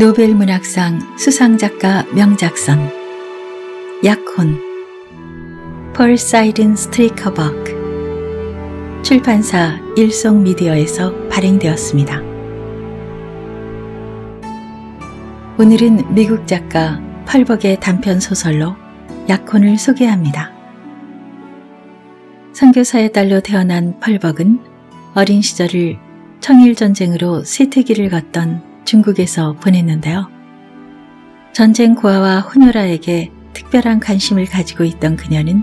노벨 문학상 수상작가 명작선 약혼 펄 사이든 스트리커버크 출판사 일송미디어에서 발행되었습니다. 오늘은 미국 작가 펄벅의 단편 소설로 약혼을 소개합니다. 선교사의 딸로 태어난 펄벅은 어린 시절을 청일전쟁으로 세태기를 걷던 중국에서 보냈는데요. 전쟁 고아와 호누라에게 특별한 관심을 가지고 있던 그녀는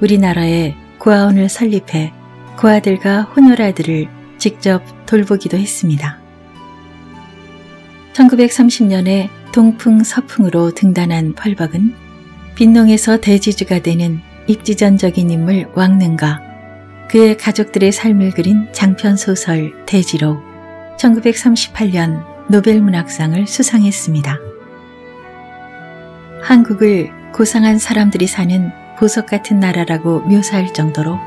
우리나라에 고아원을 설립해 고아들과 호누라들을 직접 돌보기도 했습니다. 1930년에 동풍 서풍으로 등단한 펄벅은 빈농에서 대지주가 되는 입지전적인 인물 왕릉과 그의 가족들의 삶을 그린 장편소설 대지로 1938년 노벨 문학상을 수상했습니다. 한국을 고상한 사람들이 사는 보석 같은 나라라고 묘사할 정도로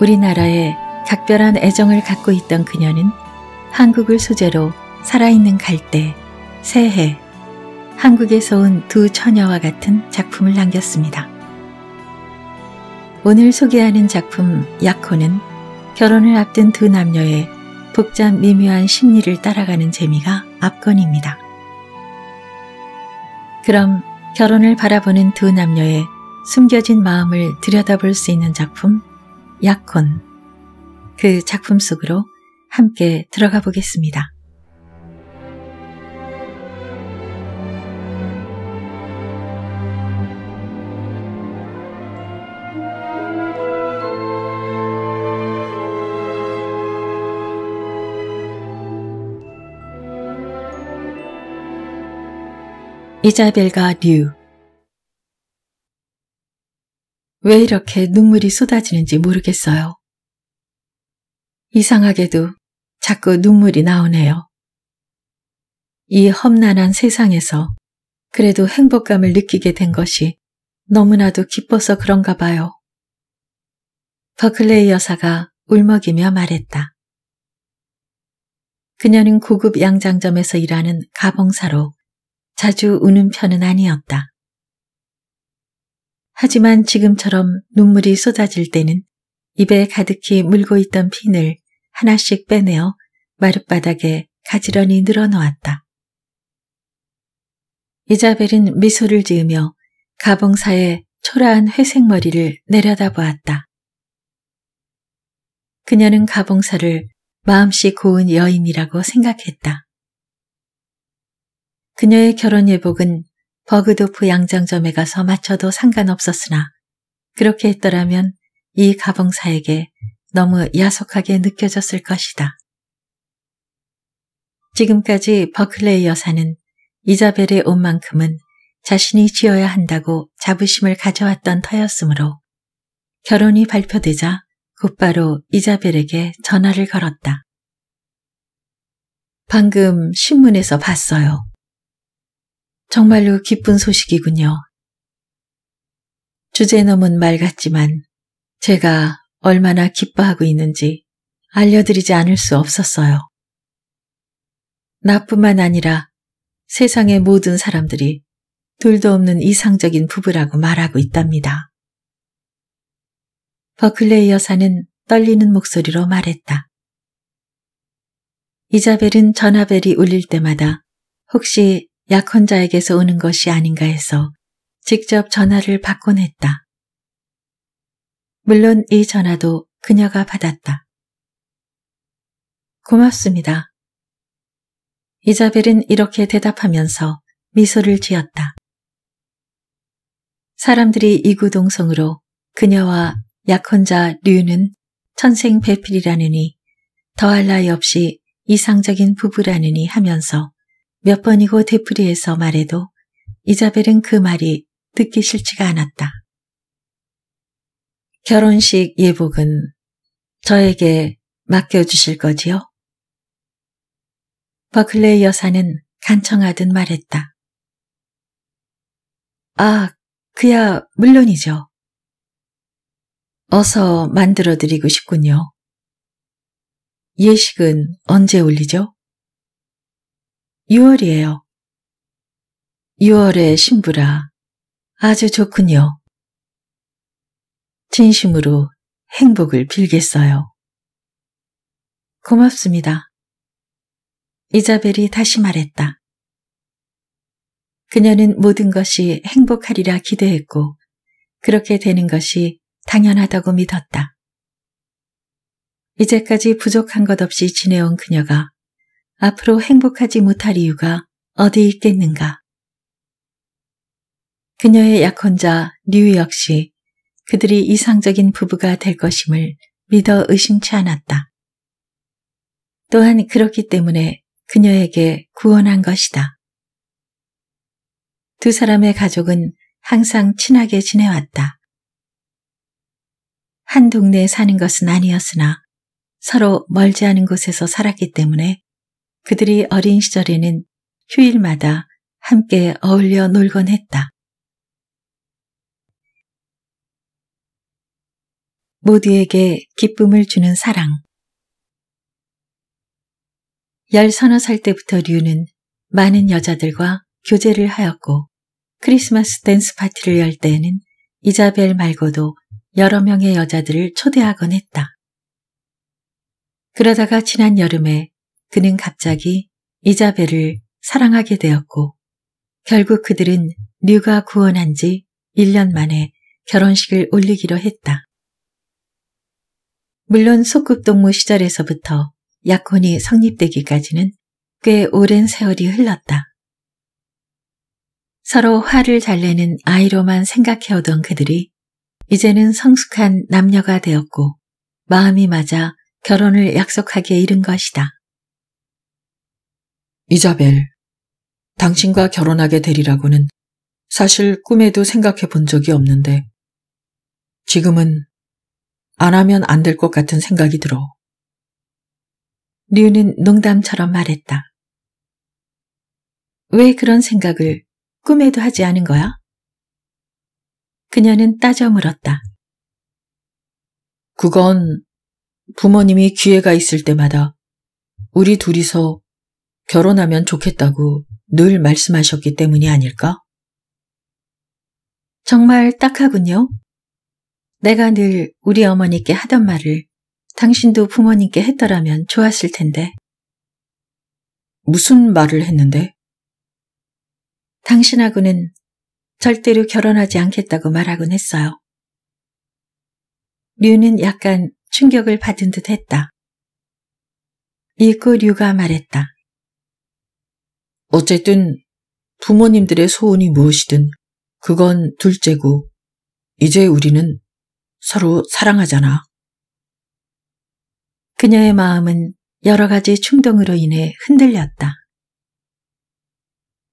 우리나라에 각별한 애정을 갖고 있던 그녀는 한국을 소재로 살아있는 갈대, 새해, 한국에서 온 두 처녀와 같은 작품을 남겼습니다. 오늘 소개하는 작품 약혼은 결혼을 앞둔 두 남녀의 복잡 미묘한 심리를 따라가는 재미가 압권입니다. 그럼 결혼을 바라보는 두 남녀의 숨겨진 마음을 들여다볼 수 있는 작품 약혼 그 작품 속으로 함께 들어가 보겠습니다. 이자벨과 류. 왜 이렇게 눈물이 쏟아지는지 모르겠어요. 이상하게도 자꾸 눈물이 나오네요. 이 험난한 세상에서 그래도 행복감을 느끼게 된 것이 너무나도 기뻐서 그런가 봐요. 버클레이 여사가 울먹이며 말했다. 그녀는 고급 양장점에서 일하는 가봉사로 자주 우는 편은 아니었다. 하지만 지금처럼 눈물이 쏟아질 때는 입에 가득히 물고 있던 핀을 하나씩 빼내어 마룻바닥에 가지런히 늘어놓았다. 이자벨은 미소를 지으며 가봉사의 초라한 회색 머리를 내려다보았다. 그녀는 가봉사를 마음씨 고운 여인이라고 생각했다. 그녀의 결혼 예복은 버그도프 양장점에 가서 맞춰도 상관없었으나 그렇게 했더라면 이 가봉사에게 너무 야속하게 느껴졌을 것이다. 지금까지 버클레이 여사는 이자벨의 옷만큼은 자신이 지어야 한다고 자부심을 가져왔던 터였으므로 결혼이 발표되자 곧바로 이자벨에게 전화를 걸었다. 방금 신문에서 봤어요. 정말로 기쁜 소식이군요. 주제넘은 말 같지만 제가 얼마나 기뻐하고 있는지 알려드리지 않을 수 없었어요. 나뿐만 아니라 세상의 모든 사람들이 둘도 없는 이상적인 부부라고 말하고 있답니다. 버클레이 여사는 떨리는 목소리로 말했다. 이자벨은 전화벨이 울릴 때마다 혹시 약혼자에게서 오는 것이 아닌가 해서 직접 전화를 받곤 했다. 물론 이 전화도 그녀가 받았다. 고맙습니다. 이자벨은 이렇게 대답하면서 미소를 지었다. 사람들이 이구동성으로 그녀와 약혼자 류는 천생배필이라느니 더할 나위 없이 이상적인 부부라느니 하면서 몇 번이고 되풀이해서 말해도 이자벨은 그 말이 듣기 싫지가 않았다. 결혼식 예복은 저에게 맡겨주실 거지요? 버클레이 여사는 간청하듯 말했다. 아, 그야 물론이죠. 어서 만들어드리고 싶군요. 예식은 언제 올리죠? 6월이에요. 6월의 신부라 아주 좋군요. 진심으로 행복을 빌겠어요. 고맙습니다. 이자벨이 다시 말했다. 그녀는 모든 것이 행복하리라 기대했고 그렇게 되는 것이 당연하다고 믿었다. 이제까지 부족한 것 없이 지내온 그녀가 앞으로 행복하지 못할 이유가 어디 있겠는가. 그녀의 약혼자 류 역시 그들이 이상적인 부부가 될 것임을 믿어 의심치 않았다. 또한 그렇기 때문에 그녀에게 구원한 것이다. 두 사람의 가족은 항상 친하게 지내왔다. 한 동네에 사는 것은 아니었으나 서로 멀지 않은 곳에서 살았기 때문에 그들이 어린 시절에는 휴일마다 함께 어울려 놀곤 했다. 모두에게 기쁨을 주는 사랑. 열 서너 살 때부터 류는 많은 여자들과 교제를 하였고 크리스마스 댄스 파티를 열 때에는 이자벨 말고도 여러 명의 여자들을 초대하곤 했다. 그러다가 지난 여름에 그는 갑자기 이자벨을 사랑하게 되었고 결국 그들은 류가 구원한 지 1년 만에 결혼식을 올리기로 했다. 물론 소꿉동무 시절에서부터 약혼이 성립되기까지는 꽤 오랜 세월이 흘렀다. 서로 화를 잘내는 아이로만 생각해오던 그들이 이제는 성숙한 남녀가 되었고 마음이 맞아 결혼을 약속하게 이른 것이다. 이자벨, 당신과 결혼하게 되리라고는 사실 꿈에도 생각해 본 적이 없는데 지금은 안 하면 안 될 것 같은 생각이 들어. 류는 농담처럼 말했다. 왜 그런 생각을 꿈에도 하지 않은 거야? 그녀는 따져 물었다. 그건 부모님이 기회가 있을 때마다 우리 둘이서 결혼하면 좋겠다고 늘 말씀하셨기 때문이 아닐까? 정말 딱하군요. 내가 늘 우리 어머니께 하던 말을 당신도 부모님께 했더라면 좋았을 텐데. 무슨 말을 했는데? 당신하고는 절대로 결혼하지 않겠다고 말하곤 했어요. 류는 약간 충격을 받은 듯 했다. 이고 류가 말했다. 어쨌든 부모님들의 소원이 무엇이든 그건 둘째고 이제 우리는 서로 사랑하잖아. 그녀의 마음은 여러 가지 충동으로 인해 흔들렸다.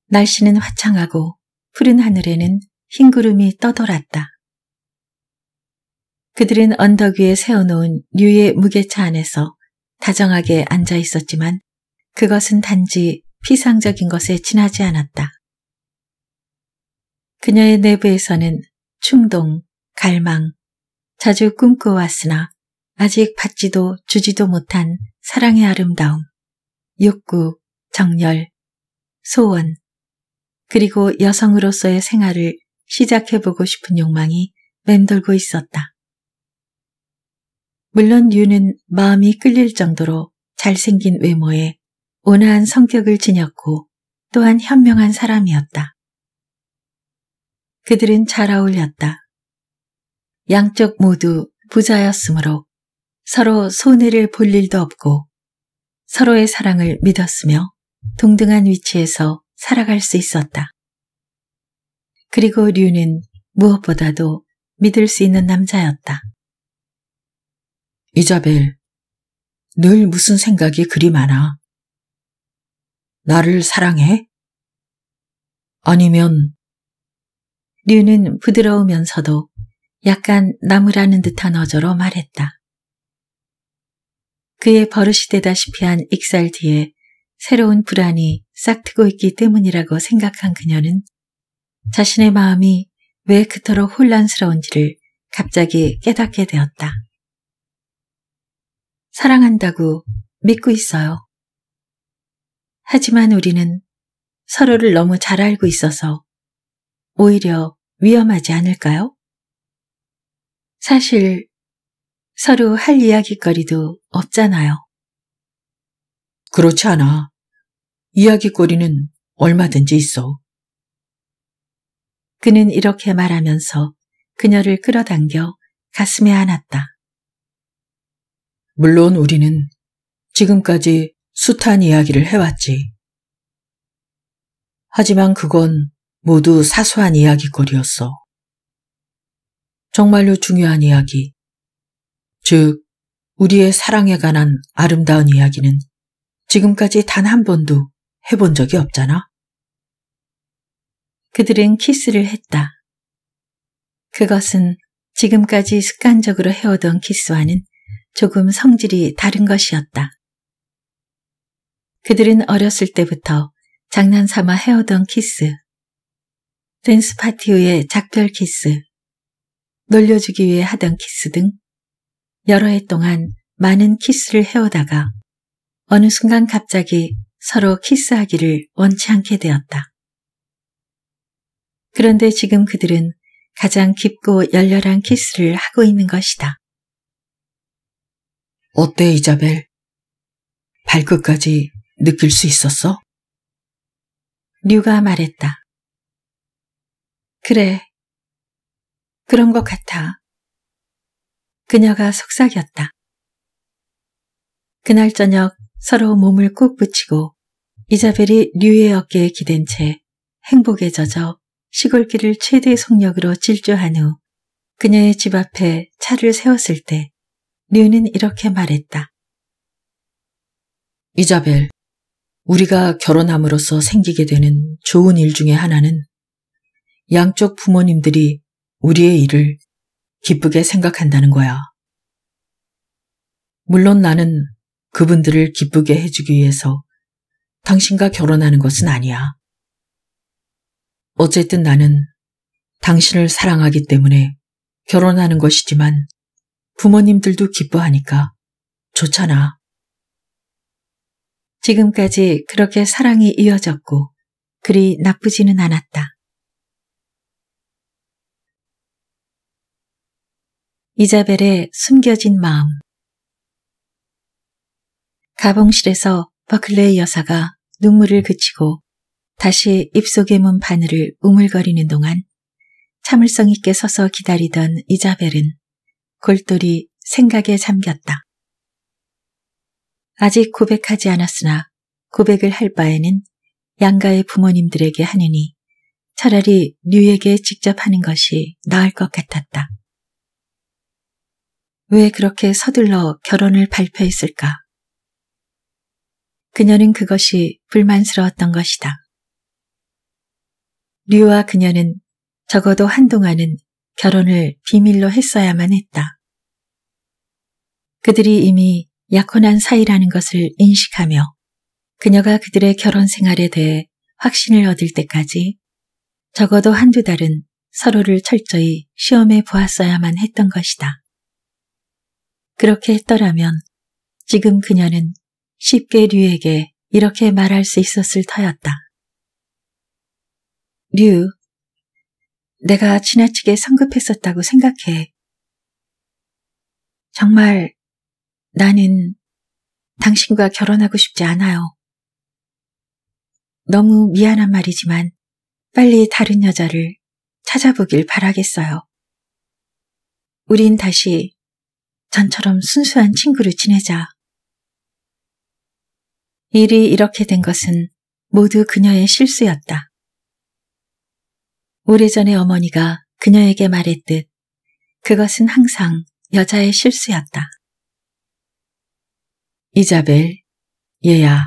날씨는 화창하고 푸른 하늘에는 흰 구름이 떠돌았다. 그들은 언덕 위에 세워놓은 류의 무게차 안에서 다정하게 앉아 있었지만 그것은 단지 피상적인 것에 지나지 않았다. 그녀의 내부에서는 충동, 갈망, 자주 꿈꿔왔으나 아직 받지도 주지도 못한 사랑의 아름다움, 욕구, 정열, 소원, 그리고 여성으로서의 생활을 시작해보고 싶은 욕망이 맴돌고 있었다. 물론 유는 마음이 끌릴 정도로 잘생긴 외모에 온화한 성격을 지녔고 또한 현명한 사람이었다. 그들은 잘 어울렸다. 양쪽 모두 부자였으므로 서로 손해를 볼 일도 없고 서로의 사랑을 믿었으며 동등한 위치에서 살아갈 수 있었다. 그리고 류는 무엇보다도 믿을 수 있는 남자였다. 이자벨, 늘 무슨 생각이 그리 많아. 나를 사랑해? 아니면 류는 부드러우면서도 약간 나무라는 듯한 어조로 말했다. 그의 버릇이 되다시피 한 익살 뒤에 새로운 불안이 싹트고 있기 때문이라고 생각한 그녀는 자신의 마음이 왜 그토록 혼란스러운지를 갑자기 깨닫게 되었다. 사랑한다고 믿고 있어요. 하지만 우리는 서로를 너무 잘 알고 있어서 오히려 위험하지 않을까요? 사실 서로 할 이야기거리도 없잖아요. 그렇지 않아. 이야기거리는 얼마든지 있어. 그는 이렇게 말하면서 그녀를 끌어당겨 가슴에 안았다. 물론 우리는 지금까지 숱한 이야기를 해왔지. 하지만 그건 모두 사소한 이야기거리였어. 정말로 중요한 이야기. 즉, 우리의 사랑에 관한 아름다운 이야기는 지금까지 단 한 번도 해본 적이 없잖아. 그들은 키스를 했다. 그것은 지금까지 습관적으로 해오던 키스와는 조금 성질이 다른 것이었다. 그들은 어렸을 때부터 장난삼아 해오던 키스, 댄스 파티 후의 작별 키스, 놀려주기 위해 하던 키스 등 여러 해 동안 많은 키스를 해오다가 어느 순간 갑자기 서로 키스하기를 원치 않게 되었다. 그런데 지금 그들은 가장 깊고 열렬한 키스를 하고 있는 것이다. 어때, 이자벨? 발끝까지 느낄 수 있었어? 류가 말했다. 그래. 그런 것 같아. 그녀가 속삭였다. 그날 저녁 서로 몸을 꾹 붙이고 이자벨이 류의 어깨에 기댄 채 행복에 젖어 시골길을 최대 속력으로 질주한 후 그녀의 집 앞에 차를 세웠을 때 류는 이렇게 말했다. 이자벨, 우리가 결혼함으로써 생기게 되는 좋은 일 중에 하나는 양쪽 부모님들이 우리의 일을 기쁘게 생각한다는 거야. 물론 나는 그분들을 기쁘게 해주기 위해서 당신과 결혼하는 것은 아니야. 어쨌든 나는 당신을 사랑하기 때문에 결혼하는 것이지만 부모님들도 기뻐하니까 좋잖아. 지금까지 그렇게 사랑이 이어졌고 그리 나쁘지는 않았다. 이자벨의 숨겨진 마음 가봉실에서 버클레이 여사가 눈물을 그치고 다시 입속의 문 바늘을 우물거리는 동안 참을성 있게 서서 기다리던 이자벨은 골똘히 생각에 잠겼다. 아직 고백하지 않았으나 고백을 할 바에는 양가의 부모님들에게 하느니 차라리 류에게 직접 하는 것이 나을 것 같았다. 왜 그렇게 서둘러 결혼을 발표했을까? 그녀는 그것이 불만스러웠던 것이다. 류와 그녀는 적어도 한동안은 결혼을 비밀로 했어야만 했다. 그들이 이미 약혼한 사이라는 것을 인식하며 그녀가 그들의 결혼 생활에 대해 확신을 얻을 때까지 적어도 한두 달은 서로를 철저히 시험해 보았어야만 했던 것이다. 그렇게 했더라면 지금 그녀는 쉽게 류에게 이렇게 말할 수 있었을 터였다. 류, 내가 지나치게 성급했었다고 생각해. 정말 나는 당신과 결혼하고 싶지 않아요. 너무 미안한 말이지만 빨리 다른 여자를 찾아보길 바라겠어요. 우린 다시 전처럼 순수한 친구로 지내자. 일이 이렇게 된 것은 모두 그녀의 실수였다. 오래전에 어머니가 그녀에게 말했듯 그것은 항상 여자의 실수였다. 이자벨, 얘야,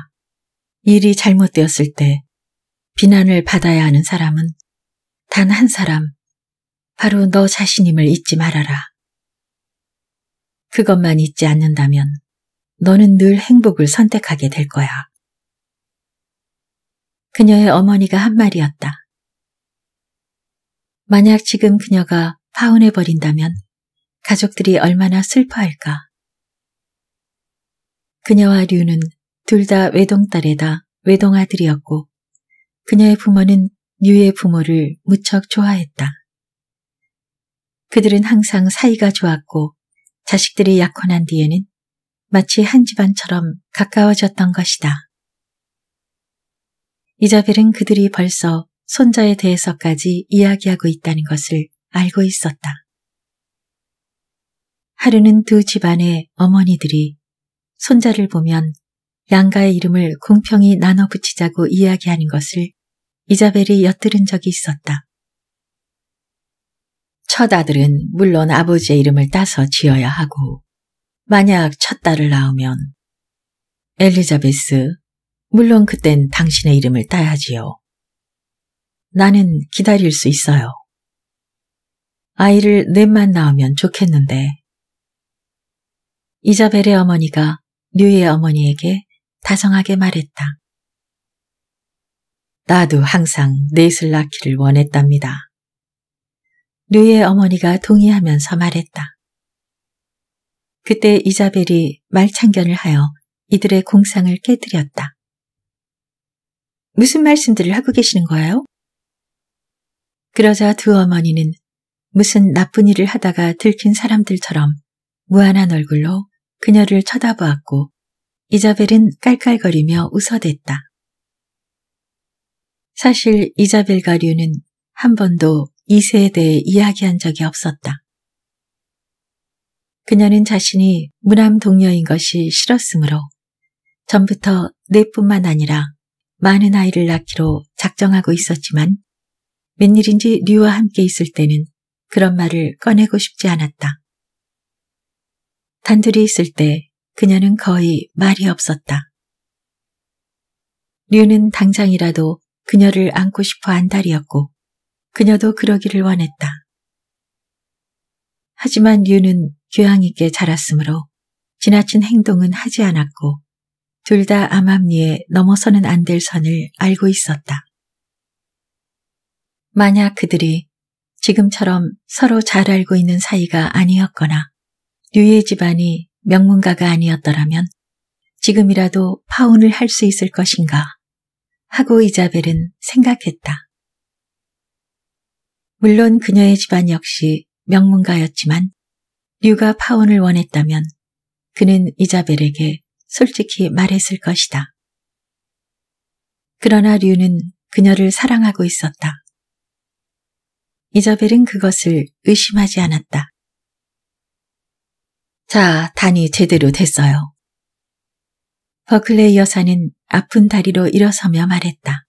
일이 잘못되었을 때 비난을 받아야 하는 사람은 단 한 사람, 바로 너 자신임을 잊지 말아라. 그것만 잊지 않는다면 너는 늘 행복을 선택하게 될 거야. 그녀의 어머니가 한 말이었다. 만약 지금 그녀가 파혼해버린다면 가족들이 얼마나 슬퍼할까. 그녀와 류는 둘 다 외동딸에다 외동아들이었고 그녀의 부모는 류의 부모를 무척 좋아했다. 그들은 항상 사이가 좋았고 자식들이 약혼한 뒤에는 마치 한 집안처럼 가까워졌던 것이다. 이자벨은 그들이 벌써 손자에 대해서까지 이야기하고 있다는 것을 알고 있었다. 하루는 두 집안의 어머니들이 손자를 보면 양가의 이름을 공평히 나눠 붙이자고 이야기하는 것을 이자벨이 엿들은 적이 있었다. 첫 아들은 물론 아버지의 이름을 따서 지어야 하고 만약 첫 딸을 낳으면 엘리자베스, 물론 그땐 당신의 이름을 따야지요. 나는 기다릴 수 있어요. 아이를 넷만 낳으면 좋겠는데. 이자벨의 어머니가 류의 어머니에게 다정하게 말했다. 나도 항상 넷을 낳기를 원했답니다. 류의 어머니가 동의하면서 말했다. 그때 이자벨이 말창견을 하여 이들의 공상을 깨뜨렸다. 무슨 말씀들을 하고 계시는 거예요? 그러자 두 어머니는 무슨 나쁜 일을 하다가 들킨 사람들처럼 무한한 얼굴로 그녀를 쳐다보았고 이자벨은 깔깔거리며 웃어댔다. 사실 이자벨 가류는 한 번도 이세에 대해 이야기한 적이 없었다. 그녀는 자신이 무남 동녀인 것이 싫었으므로 전부터 내뿐만 아니라 많은 아이를 낳기로 작정하고 있었지만 웬일인지 류와 함께 있을 때는 그런 말을 꺼내고 싶지 않았다. 단둘이 있을 때 그녀는 거의 말이 없었다. 류는 당장이라도 그녀를 안고 싶어 안달이었고 그녀도 그러기를 원했다. 하지만 류는 교양 있게 자랐으므로 지나친 행동은 하지 않았고 둘 다 암암리에 넘어서는 안 될 선을 알고 있었다. 만약 그들이 지금처럼 서로 잘 알고 있는 사이가 아니었거나 류의 집안이 명문가가 아니었더라면 지금이라도 파혼을 할 수 있을 것인가 하고 이자벨은 생각했다. 물론 그녀의 집안 역시 명문가였지만 류가 파혼을 원했다면 그는 이자벨에게 솔직히 말했을 것이다. 그러나 류는 그녀를 사랑하고 있었다. 이자벨은 그것을 의심하지 않았다. 자, 단이 제대로 됐어요. 버클레이 여사는 아픈 다리로 일어서며 말했다.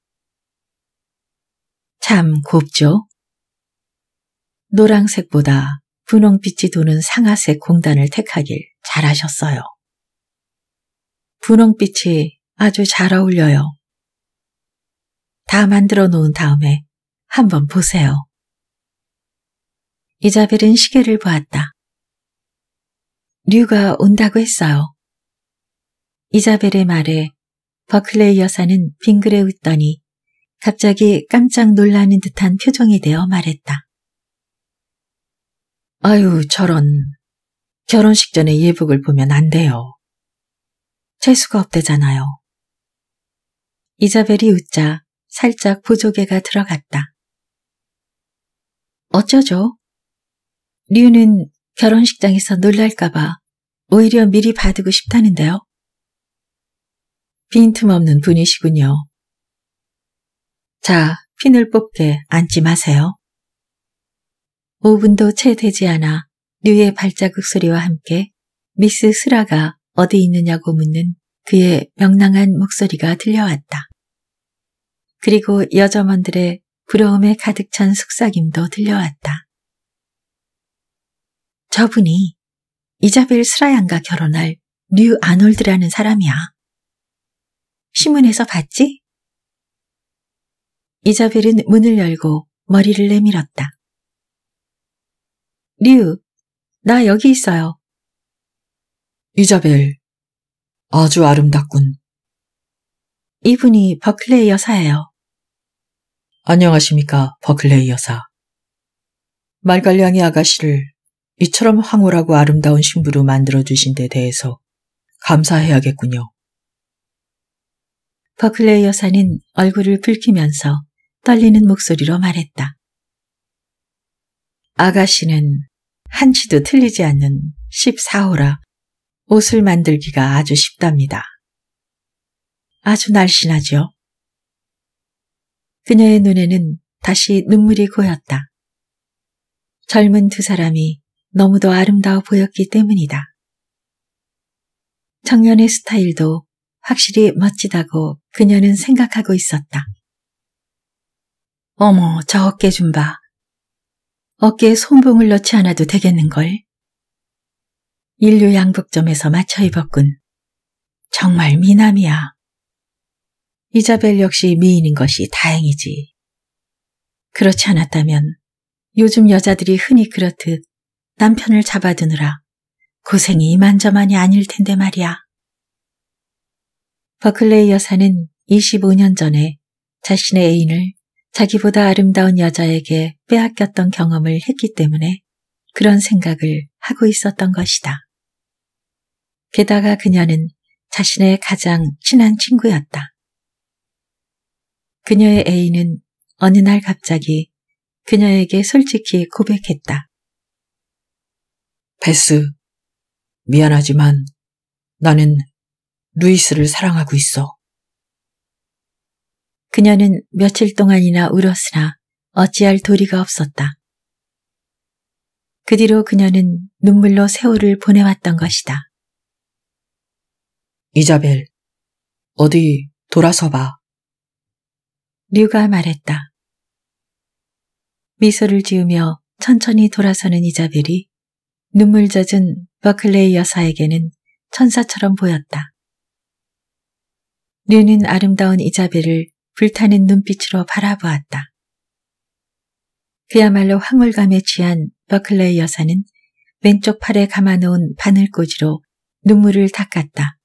참 곱죠? 노랑색보다 분홍빛이 도는 상아색 공단을 택하길 잘하셨어요. 분홍빛이 아주 잘 어울려요. 다 만들어 놓은 다음에 한번 보세요. 이자벨은 시계를 보았다. 류가 온다고 했어요. 이자벨의 말에 버클레이 여사는 빙그레 웃더니 갑자기 깜짝 놀라는 듯한 표정이 되어 말했다. 아유 저런 결혼식 전에 예복을 보면 안 돼요. 재수가 없대잖아요. 이자벨이 웃자 살짝 보조개가 들어갔다. 어쩌죠? 류는 결혼식장에서 놀랄까봐 오히려 미리 받고 싶다는데요. 빈틈없는 분이시군요. 자, 핀을 뽑게 앉지 마세요. 5분도 채 되지 않아 류의 발자국 소리와 함께 미스 스라가 어디 있느냐고 묻는 그의 명랑한 목소리가 들려왔다. 그리고 여자원들의 부러움에 가득 찬 속삭임도 들려왔다. 저분이 이자벨 스라얀과 결혼할 뉴 아놀드라는 사람이야. 신문에서 봤지? 이자벨은 문을 열고 머리를 내밀었다. 류, 나 여기 있어요. 이자벨, 아주 아름답군. 이분이 버클레이 여사예요. 안녕하십니까, 버클레이 여사. 말갈량이 아가씨를 이처럼 황홀하고 아름다운 신부로 만들어주신 데 대해서 감사해야겠군요. 버클레이 여사는 얼굴을 붉히면서 떨리는 목소리로 말했다. 아가씨는 한치도 틀리지 않는 14호라 옷을 만들기가 아주 쉽답니다. 아주 날씬하죠? 그녀의 눈에는 다시 눈물이 고였다. 젊은 두 사람이 너무도 아름다워 보였기 때문이다. 청년의 스타일도 확실히 멋지다고 그녀는 생각하고 있었다. 어머, 저 어깨 좀 봐. 어깨에 손봉을 넣지 않아도 되겠는걸. 인류 양복점에서 맞춰 입었군. 정말 미남이야. 이자벨 역시 미인인 것이 다행이지. 그렇지 않았다면 요즘 여자들이 흔히 그렇듯 남편을 잡아두느라 고생이 이만저만이 아닐 텐데 말이야. 버클레이 여사는 25년 전에 자신의 애인을 자기보다 아름다운 여자에게 빼앗겼던 경험을 했기 때문에 그런 생각을 하고 있었던 것이다. 게다가 그녀는 자신의 가장 친한 친구였다. 그녀의 애인은 어느 날 갑자기 그녀에게 솔직히 고백했다. 베스, 미안하지만 나는 루이스를 사랑하고 있어. 그녀는 며칠 동안이나 울었으나 어찌할 도리가 없었다. 그 뒤로 그녀는 눈물로 세월을 보내왔던 것이다. 이자벨, 어디 돌아서 봐. 류가 말했다. 미소를 지으며 천천히 돌아서는 이자벨이 눈물 젖은 버클레이 여사에게는 천사처럼 보였다. 류는 아름다운 이자벨을 불타는 눈빛으로 바라보았다. 그야말로 황홀감에 취한 버클레이 여사는 왼쪽 팔에 감아놓은 바늘꽂이로 눈물을 닦았다.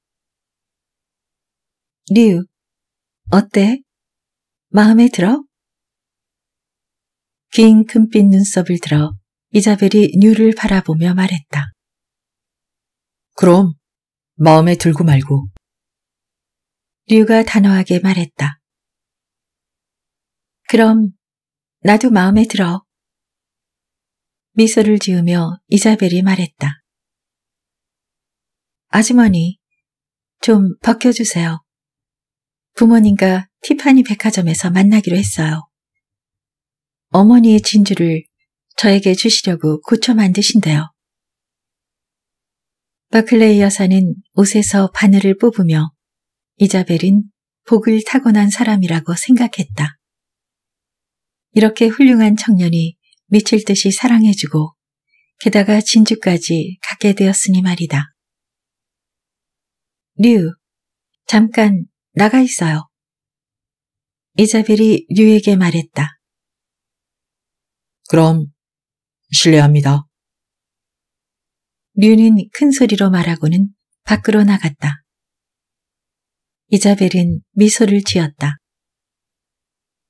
류, 어때? 마음에 들어? 긴 금빛 눈썹을 들어 이자벨이 뉴를 바라보며 말했다. 그럼 마음에 들고 말고. 류가 단호하게 말했다. 그럼 나도 마음에 들어. 미소를 지으며 이자벨이 말했다. 아주머니, 좀 벗겨주세요. 부모님과 티파니 백화점에서 만나기로 했어요. 어머니의 진주를 저에게 주시려고 고쳐 만드신대요. 버클레이 여사는 옷에서 바늘을 뽑으며 이자벨은 복을 타고난 사람이라고 생각했다. 이렇게 훌륭한 청년이 미칠 듯이 사랑해주고 게다가 진주까지 가게 되었으니 말이다. 류, 잠깐 나가 있어요. 이자벨이 류에게 말했다. 그럼 실례합니다. 류는 큰 소리로 말하고는 밖으로 나갔다. 이자벨은 미소를 지었다.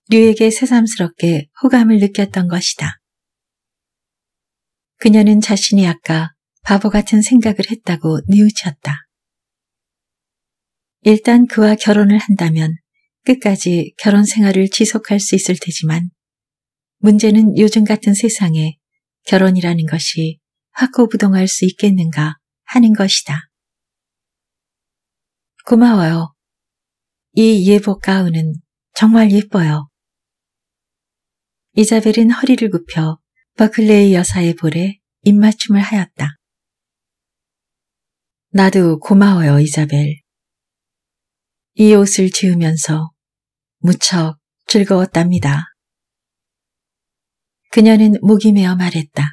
류에게 새삼스럽게 호감을 느꼈던 것이다. 그녀는 자신이 아까 바보 같은 생각을 했다고 뉘우쳤다. 일단 그와 결혼을 한다면 끝까지 결혼 생활을 지속할 수 있을 테지만 문제는 요즘 같은 세상에 결혼이라는 것이 확고부동할 수 있겠는가 하는 것이다. 고마워요. 이 예복 가운은 정말 예뻐요. 이자벨은 허리를 굽혀 버클레이 여사의 볼에 입맞춤을 하였다. 나도 고마워요, 이자벨. 이 옷을 지으면서 무척 즐거웠답니다. 그녀는 목이 메어 말했다.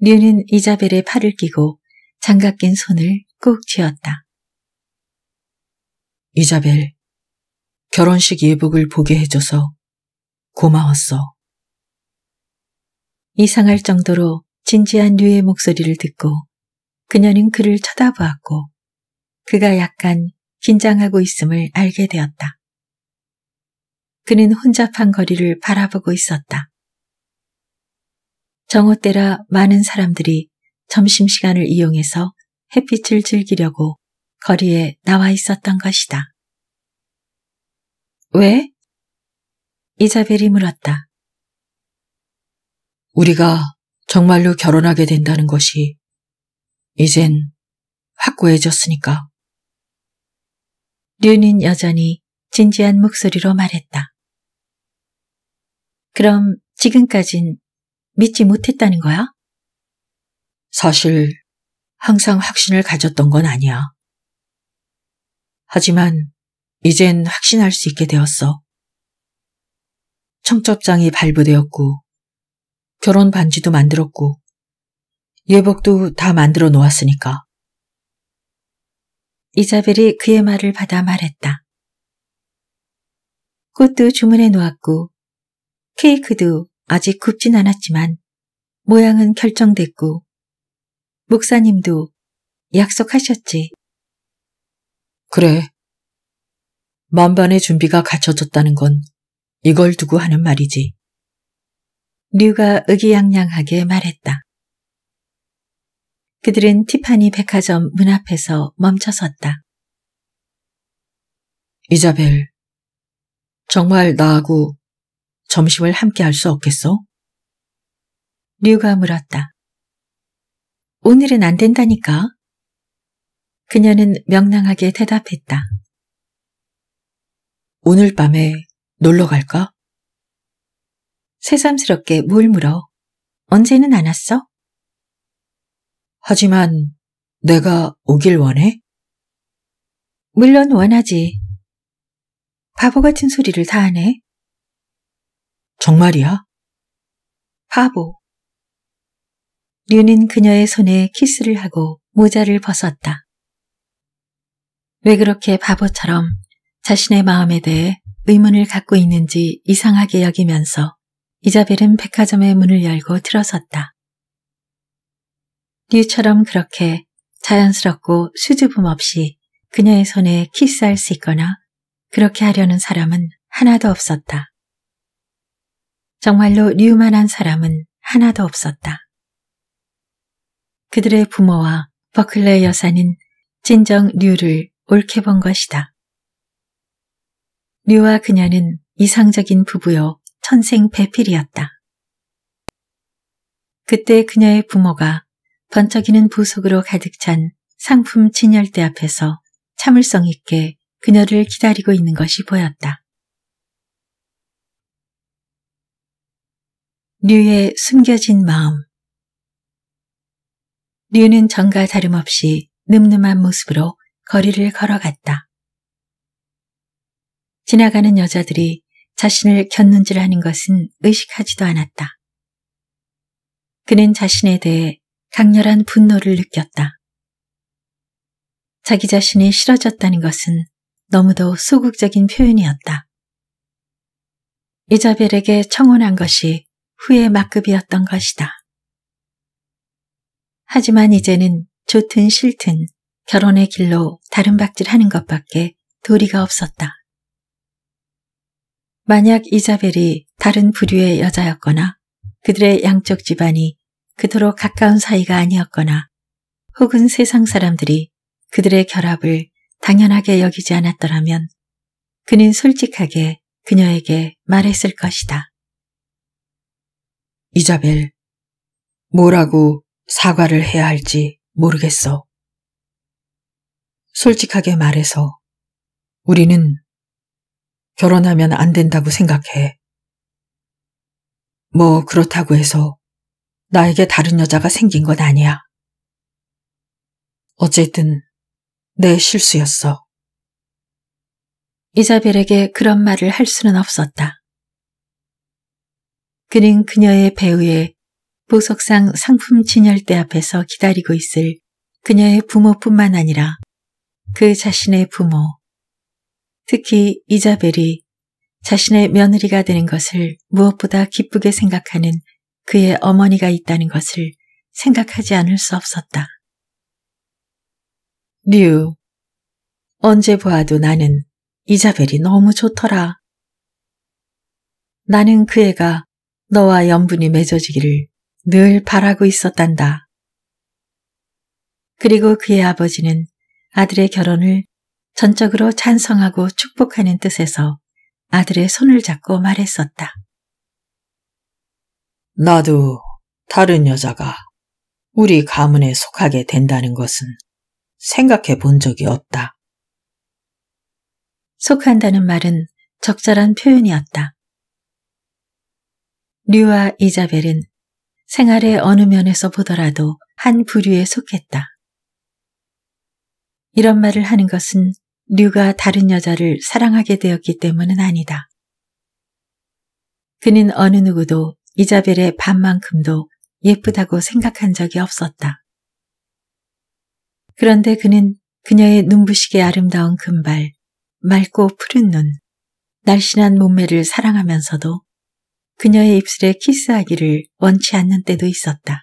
류는 이자벨의 팔을 끼고 장갑 낀 손을 꾹 쥐었다. 이자벨, 결혼식 예복을 보게 해줘서 고마웠어. 이상할 정도로 진지한 류의 목소리를 듣고 그녀는 그를 쳐다보았고 그가 약간 긴장하고 있음을 알게 되었다. 그는 혼잡한 거리를 바라보고 있었다. 정오 때라 많은 사람들이 점심시간을 이용해서 햇빛을 즐기려고 거리에 나와 있었던 것이다. 왜? 이자벨이 물었다. 우리가 정말로 결혼하게 된다는 것이 이젠 확고해졌으니까. 류는 여전히 진지한 목소리로 말했다. 그럼 지금까진 믿지 못했다는 거야? 사실 항상 확신을 가졌던 건 아니야. 하지만 이젠 확신할 수 있게 되었어. 청첩장이 발부되었고, 결혼 반지도 만들었고, 예복도 다 만들어 놓았으니까. 이자벨이 그의 말을 받아 말했다. 꽃도 주문해 놓았고, 케이크도 아직 굽진 않았지만 모양은 결정됐고 목사님도 약속하셨지. 그래. 만반의 준비가 갖춰졌다는 건 이걸 두고 하는 말이지. 류가 의기양양하게 말했다. 그들은 티파니 백화점 문 앞에서 멈춰섰다. 이자벨, 정말 나하고 점심을 함께 할 수 없겠어? 류가 물었다. 오늘은 안 된다니까. 그녀는 명랑하게 대답했다. 오늘 밤에 놀러 갈까? 새삼스럽게 뭘 물어. 언제는 안 왔어? 하지만 내가 오길 원해? 물론 원하지. 바보 같은 소리를 다 하네. 정말이야? 바보. 류는 그녀의 손에 키스를 하고 모자를 벗었다. 왜 그렇게 바보처럼 자신의 마음에 대해 의문을 갖고 있는지 이상하게 여기면서 이자벨은 백화점의 문을 열고 들어섰다. 류처럼 그렇게 자연스럽고 수줍음 없이 그녀의 손에 키스할 수 있거나 그렇게 하려는 사람은 하나도 없었다. 정말로 류만한 사람은 하나도 없었다. 그들의 부모와 버클레 여사는 진정 류를 옳게 본 것이다. 류와 그녀는 이상적인 부부요 천생 배필이었다. 그때 그녀의 부모가 번쩍이는 부속으로 가득 찬 상품 진열대 앞에서 참을성 있게 그녀를 기다리고 있는 것이 보였다. 류의 숨겨진 마음 류는 전과 다름없이 늠름한 모습으로 거리를 걸어갔다. 지나가는 여자들이 자신을 견눈질하는 것은 의식하지도 않았다. 그는 자신에 대해 강렬한 분노를 느꼈다. 자기 자신이 싫어졌다는 것은 너무도 소극적인 표현이었다. 이자벨에게 청혼한 것이 후의 막급이었던 것이다. 하지만 이제는 좋든 싫든 결혼의 길로 다른 박질하는 것밖에 도리가 없었다. 만약 이자벨이 다른 부류의 여자였거나 그들의 양쪽 집안이 그토록 가까운 사이가 아니었거나 혹은 세상 사람들이 그들의 결합을 당연하게 여기지 않았더라면 그는 솔직하게 그녀에게 말했을 것이다. 이자벨, 뭐라고 사과를 해야 할지 모르겠어. 솔직하게 말해서 우리는 결혼하면 안 된다고 생각해. 뭐 그렇다고 해서 나에게 다른 여자가 생긴 건 아니야. 어쨌든 내 실수였어. 이자벨에게 그런 말을 할 수는 없었다. 그는 그녀의 배우에 보석상 상품 진열대 앞에서 기다리고 있을 그녀의 부모뿐만 아니라 그 자신의 부모, 특히 이자벨이 자신의 며느리가 되는 것을 무엇보다 기쁘게 생각하는 그의 어머니가 있다는 것을 생각하지 않을 수 없었다. 류, 언제 보아도 나는 이자벨이 너무 좋더라. 나는 그 애가 너와 연분이 맺어지기를 늘 바라고 있었단다. 그리고 그의 아버지는 아들의 결혼을 전적으로 찬성하고 축복하는 뜻에서 아들의 손을 잡고 말했었다. 나도 다른 여자가 우리 가문에 속하게 된다는 것은 생각해 본 적이 없다. 속한다는 말은 적절한 표현이었다. 류와 이자벨은 생활의 어느 면에서 보더라도 한 부류에 속했다. 이런 말을 하는 것은 류가 다른 여자를 사랑하게 되었기 때문은 아니다. 그는 어느 누구도 이자벨의 반만큼도 예쁘다고 생각한 적이 없었다. 그런데 그는 그녀의 눈부시게 아름다운 금발, 맑고 푸른 눈, 날씬한 몸매를 사랑하면서도 그녀의 입술에 키스하기를 원치 않는 때도 있었다.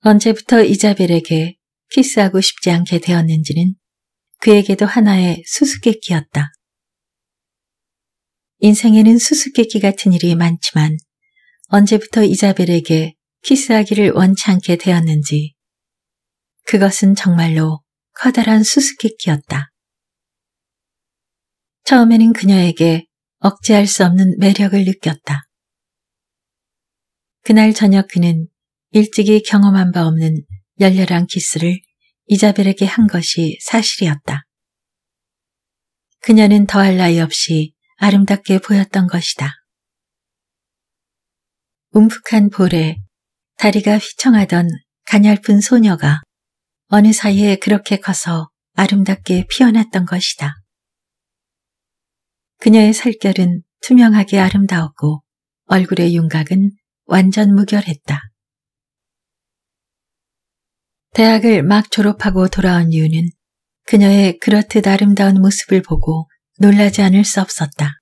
언제부터 이자벨에게 키스하고 싶지 않게 되었는지는 그에게도 하나의 수수께끼였다. 인생에는 수수께끼 같은 일이 많지만 언제부터 이자벨에게 키스하기를 원치 않게 되었는지 그것은 정말로 커다란 수수께끼였다. 처음에는 그녀에게 억제할 수 없는 매력을 느꼈다. 그날 저녁 그는 일찍이 경험한 바 없는 열렬한 키스를 이자벨에게 한 것이 사실이었다. 그녀는 더할 나위 없이 아름답게 보였던 것이다. 움푹한 볼에 다리가 휘청하던 가냘픈 소녀가 어느 사이에 그렇게 커서 아름답게 피어났던 것이다. 그녀의 살결은 투명하게 아름다웠고 얼굴의 윤곽은 완전 무결했다. 대학을 막 졸업하고 돌아온 이유는 그녀의 그렇듯 아름다운 모습을 보고 놀라지 않을 수 없었다.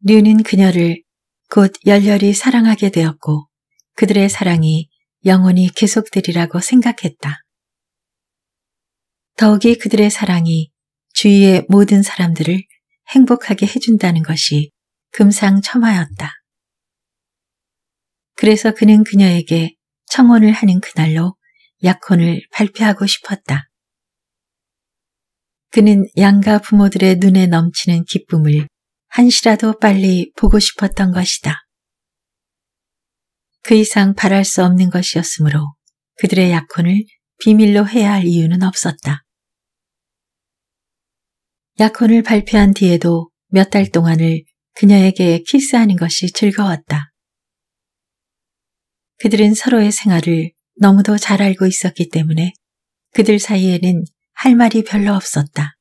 류는 그녀를 곧 열렬히 사랑하게 되었고 그들의 사랑이 영원히 계속되리라고 생각했다. 더욱이 그들의 사랑이 주위의 모든 사람들을 행복하게 해준다는 것이 금상첨화였다. 그래서 그는 그녀에게 청혼을 하는 그날로 약혼을 발표하고 싶었다. 그는 양가 부모들의 눈에 넘치는 기쁨을 한시라도 빨리 보고 싶었던 것이다. 그 이상 바랄 수 없는 것이었으므로 그들의 약혼을 비밀로 해야 할 이유는 없었다. 약혼을 발표한 뒤에도 몇 달 동안을 그녀에게 키스하는 것이 즐거웠다. 그들은 서로의 생활을 너무도 잘 알고 있었기 때문에 그들 사이에는 할 말이 별로 없었다.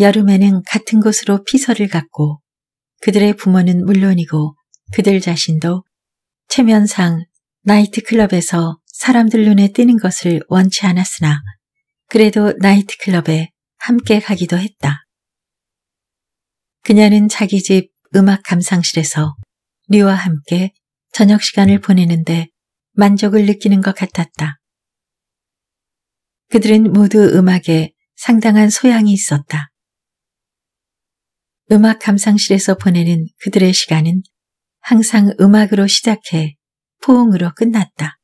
여름에는 같은 곳으로 피서를 갔고 그들의 부모는 물론이고 그들 자신도 체면상 나이트클럽에서 사람들 눈에 띄는 것을 원치 않았으나 그래도 나이트클럽에 함께 가기도 했다. 그녀는 자기 집 음악 감상실에서 리와 함께 저녁 시간을 보내는데 만족을 느끼는 것 같았다. 그들은 모두 음악에 상당한 소양이 있었다. 음악 감상실에서 보내는 그들의 시간은 항상 음악으로 시작해 포옹으로 끝났다.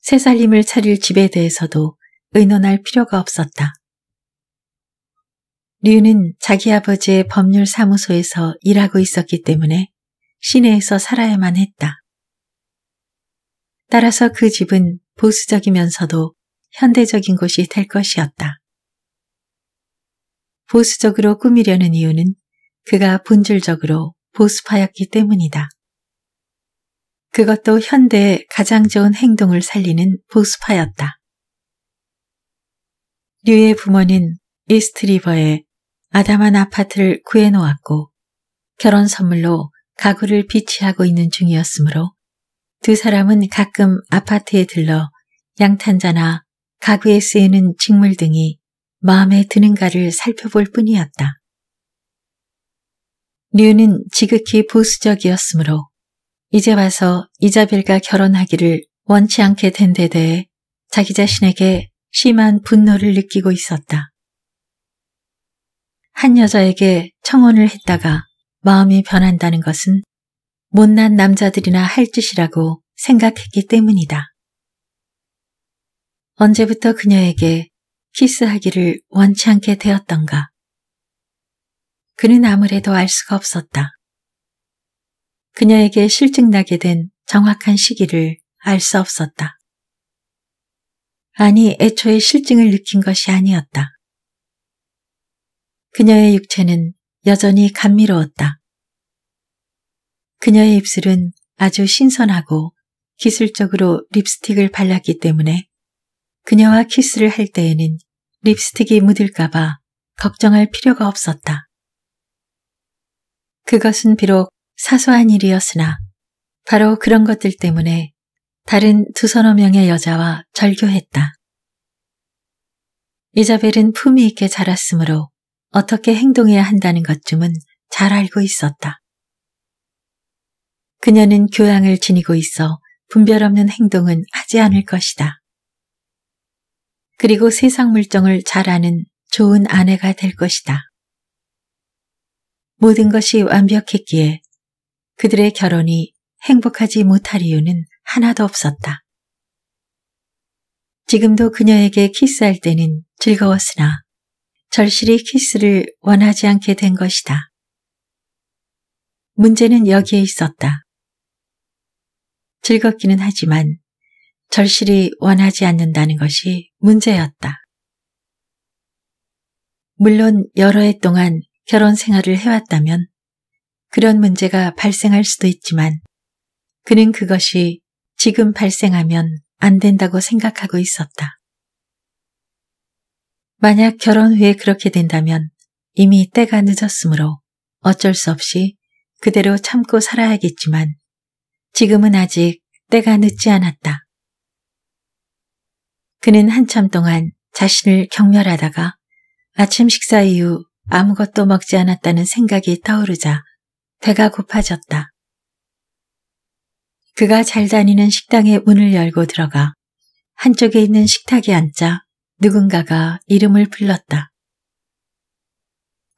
새살림을 차릴 집에 대해서도 의논할 필요가 없었다. 류는 자기 아버지의 법률사무소에서 일하고 있었기 때문에 시내에서 살아야만 했다. 따라서 그 집은 보수적이면서도 현대적인 곳이 될 것이었다. 보수적으로 꾸미려는 이유는 그가 본질적으로 보수파였기 때문이다. 그것도 현대의 가장 좋은 행동을 살리는 보수파였다. 류의 부모는 이스트리버에 아담한 아파트를 구해놓았고 결혼 선물로 가구를 비치하고 있는 중이었으므로 두 사람은 가끔 아파트에 들러 양탄자나 가구에 쓰이는 직물 등이 마음에 드는가를 살펴볼 뿐이었다. 류는 지극히 보수적이었으므로 이제 와서 이자벨과 결혼하기를 원치 않게 된 데 대해 자기 자신에게 심한 분노를 느끼고 있었다. 한 여자에게 청혼을 했다가 마음이 변한다는 것은 못난 남자들이나 할 짓이라고 생각했기 때문이다. 언제부터 그녀에게 키스하기를 원치 않게 되었던가. 그는 아무래도 알 수가 없었다. 그녀에게 실증나게 된 정확한 시기를 알 수 없었다. 아니 애초에 실증을 느낀 것이 아니었다. 그녀의 육체는 여전히 감미로웠다. 그녀의 입술은 아주 신선하고 기술적으로 립스틱을 발랐기 때문에 그녀와 키스를 할 때에는 립스틱이 묻을까봐 걱정할 필요가 없었다. 그것은 비록 사소한 일이었으나 바로 그런 것들 때문에 다른 두 서너 명의 여자와 절교했다. 이자벨은 품위 있게 자랐으므로 어떻게 행동해야 한다는 것쯤은 잘 알고 있었다. 그녀는 교양을 지니고 있어 분별 없는 행동은 하지 않을 것이다. 그리고 세상 물정을 잘 아는 좋은 아내가 될 것이다. 모든 것이 완벽했기에 그들의 결혼이 행복하지 못할 이유는 하나도 없었다. 지금도 그녀에게 키스할 때는 즐거웠으나 절실히 키스를 원하지 않게 된 것이다. 문제는 여기에 있었다. 즐겁기는 하지만 절실히 원하지 않는다는 것이 문제였다. 물론 여러 해 동안 결혼 생활을 해왔다면 그런 문제가 발생할 수도 있지만 그는 그것이 지금 발생하면 안 된다고 생각하고 있었다. 만약 결혼 후에 그렇게 된다면 이미 때가 늦었으므로 어쩔 수 없이 그대로 참고 살아야겠지만 지금은 아직 때가 늦지 않았다. 그는 한참 동안 자신을 경멸하다가 아침 식사 이후 아무것도 먹지 않았다는 생각이 떠오르자 배가 고파졌다. 그가 잘 다니는 식당의 문을 열고 들어가 한쪽에 있는 식탁에 앉자 누군가가 이름을 불렀다.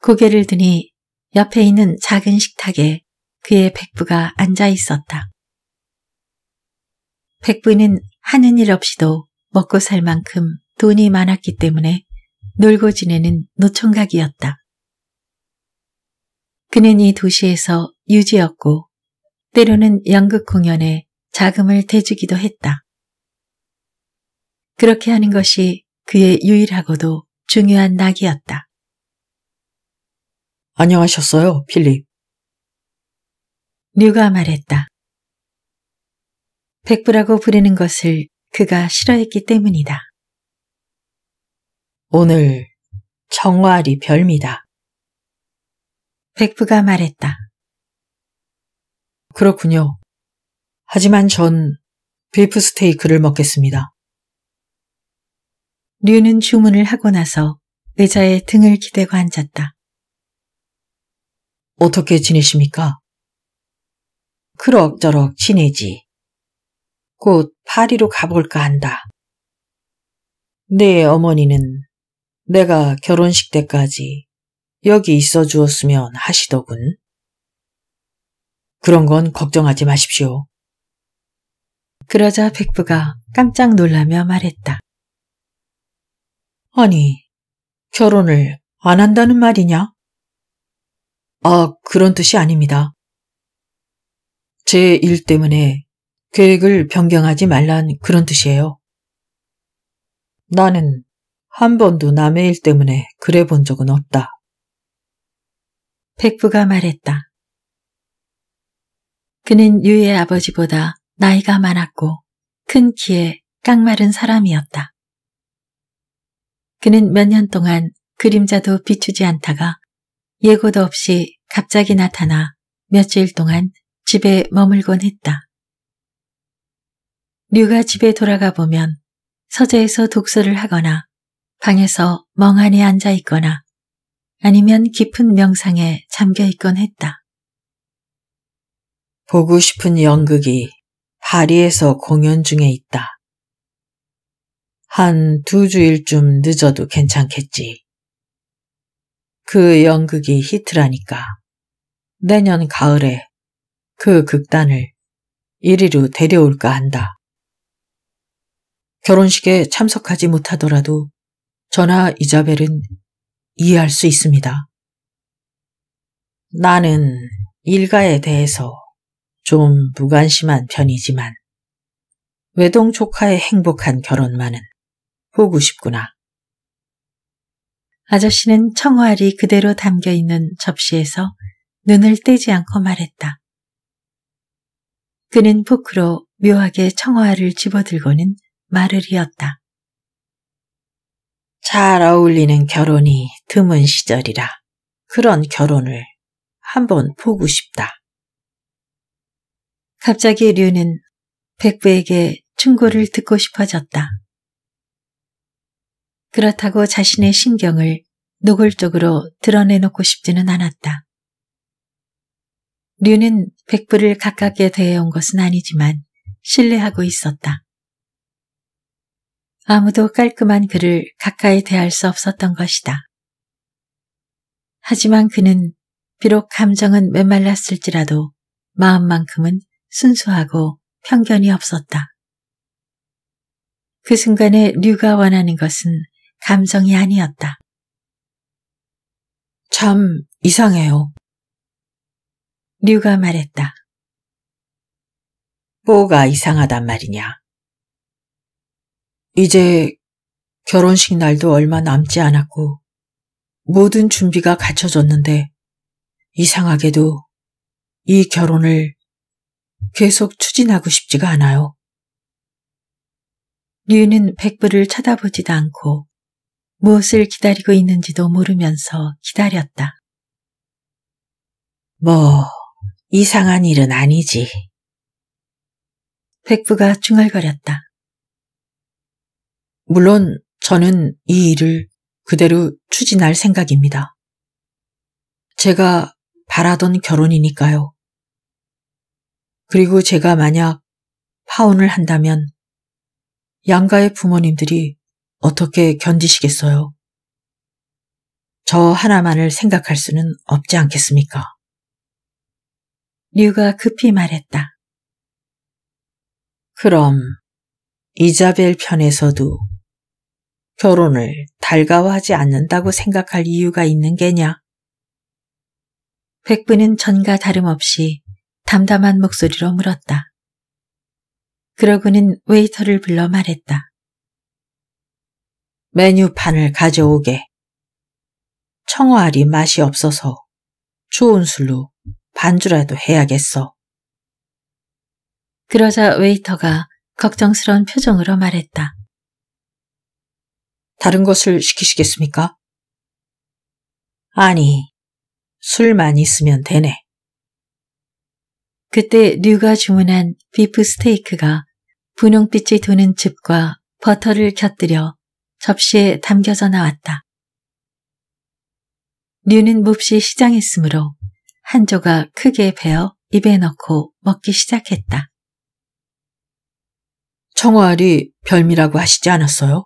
고개를 드니 옆에 있는 작은 식탁에 그의 백부가 앉아 있었다. 백부는 하는 일 없이도 먹고 살 만큼 돈이 많았기 때문에 놀고 지내는 노총각이었다. 그는 이 도시에서 유지였고 때로는 연극 공연에 자금을 대주기도 했다. 그렇게 하는 것이 그의 유일하고도 중요한 낙이었다. 안녕하셨어요, 필립. 류가 말했다. 백부라고 부르는 것을 그가 싫어했기 때문이다. 오늘 정활리 별미다. 백부가 말했다. 그렇군요. 하지만 전 비프 스테이크를 먹겠습니다. 류는 주문을 하고 나서 의자에 등을 기대고 앉았다. 어떻게 지내십니까? 그럭저럭 지내지. 곧 파리로 가볼까 한다. 네 어머니는 내가 결혼식 때까지 여기 있어 주었으면 하시더군. 그런 건 걱정하지 마십시오. 그러자 백부가 깜짝 놀라며 말했다. 아니, 결혼을 안 한다는 말이냐? 아, 그런 뜻이 아닙니다. 제 일 때문에 계획을 변경하지 말란 그런 뜻이에요. 나는 한 번도 남의 일 때문에 그래 본 적은 없다. 백부가 말했다. 그는 유의 아버지보다 나이가 많았고 큰 키에 깡마른 사람이었다. 그는 몇 년 동안 그림자도 비추지 않다가 예고도 없이 갑자기 나타나 며칠 동안 집에 머물곤 했다. 류가 집에 돌아가 보면 서재에서 독서를 하거나 방에서 멍하니 앉아 있거나 아니면 깊은 명상에 잠겨 있곤 했다. 보고 싶은 연극이 파리에서 공연 중에 있다. 한 두 주일쯤 늦어도 괜찮겠지. 그 연극이 히트라니까. 내년 가을에 그 극단을 이리로 데려올까 한다. 결혼식에 참석하지 못하더라도 저나 이자벨은 이해할 수 있습니다. 나는 일가에 대해서 좀 무관심한 편이지만 외동 조카의 행복한 결혼만은 보고 싶구나. 아저씨는 청알이 그대로 담겨 있는 접시에서 눈을 떼지 않고 말했다. 그는 포크로 묘하게 청어를 집어들고는 말을 이었다. 잘 어울리는 결혼이 드문 시절이라 그런 결혼을 한번 보고 싶다. 갑자기 류는 백부에게 충고를 듣고 싶어졌다. 그렇다고 자신의 신경을 노골적으로 드러내놓고 싶지는 않았다. 류는 백부를 가깝게 대해온 것은 아니지만 신뢰하고 있었다. 아무도 깔끔한 그를 가까이 대할 수 없었던 것이다. 하지만 그는 비록 감정은 메말랐을지라도 마음만큼은 순수하고 편견이 없었다. 그 순간에 류가 원하는 것은 감정이 아니었다. 참 이상해요. 류가 말했다. 뭐가 이상하단 말이냐. 이제 결혼식 날도 얼마 남지 않았고 모든 준비가 갖춰졌는데 이상하게도 이 결혼을 계속 추진하고 싶지가 않아요. 류는 백부를 쳐다보지도 않고 무엇을 기다리고 있는지도 모르면서 기다렸다. 뭐, 이상한 일은 아니지. 백부가 중얼거렸다. 물론 저는 이 일을 그대로 추진할 생각입니다. 제가 바라던 결혼이니까요. 그리고 제가 만약 파혼을 한다면 양가의 부모님들이 어떻게 견디시겠어요? 저 하나만을 생각할 수는 없지 않겠습니까? 류가 급히 말했다. 그럼 이자벨 편에서도 결혼을 달가워하지 않는다고 생각할 이유가 있는 게냐? 백부는 전과 다름없이 담담한 목소리로 물었다. 그러고는 웨이터를 불러 말했다. 메뉴판을 가져오게. 청어알이 맛이 없어서 좋은 술로 반주라도 해야겠어. 그러자 웨이터가 걱정스러운 표정으로 말했다. 다른 것을 시키시겠습니까? 아니, 술만 있으면 되네. 그때 류가 주문한 비프 스테이크가 분홍빛이 도는 즙과 버터를 곁들여 접시에 담겨져 나왔다. 류는 몹시 시장했으므로 한 조각 크게 베어 입에 넣고 먹기 시작했다. 청아리 별미라고 하시지 않았어요?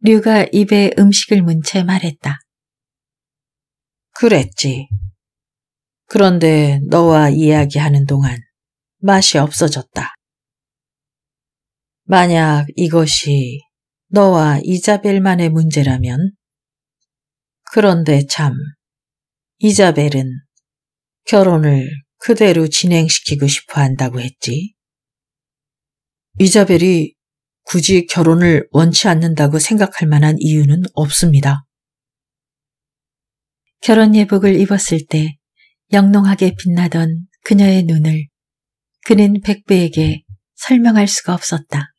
류가 입에 음식을 문 채 말했다. 그랬지. 그런데 너와 이야기하는 동안 맛이 없어졌다. 만약 이것이 너와 이자벨만의 문제라면 그런데 참 이자벨은 결혼을 그대로 진행시키고 싶어 한다고 했지. 이자벨이 굳이 결혼을 원치 않는다고 생각할 만한 이유는 없습니다. 결혼 예복을 입었을 때 영롱하게 빛나던 그녀의 눈을 그는 백배에게 설명할 수가 없었다.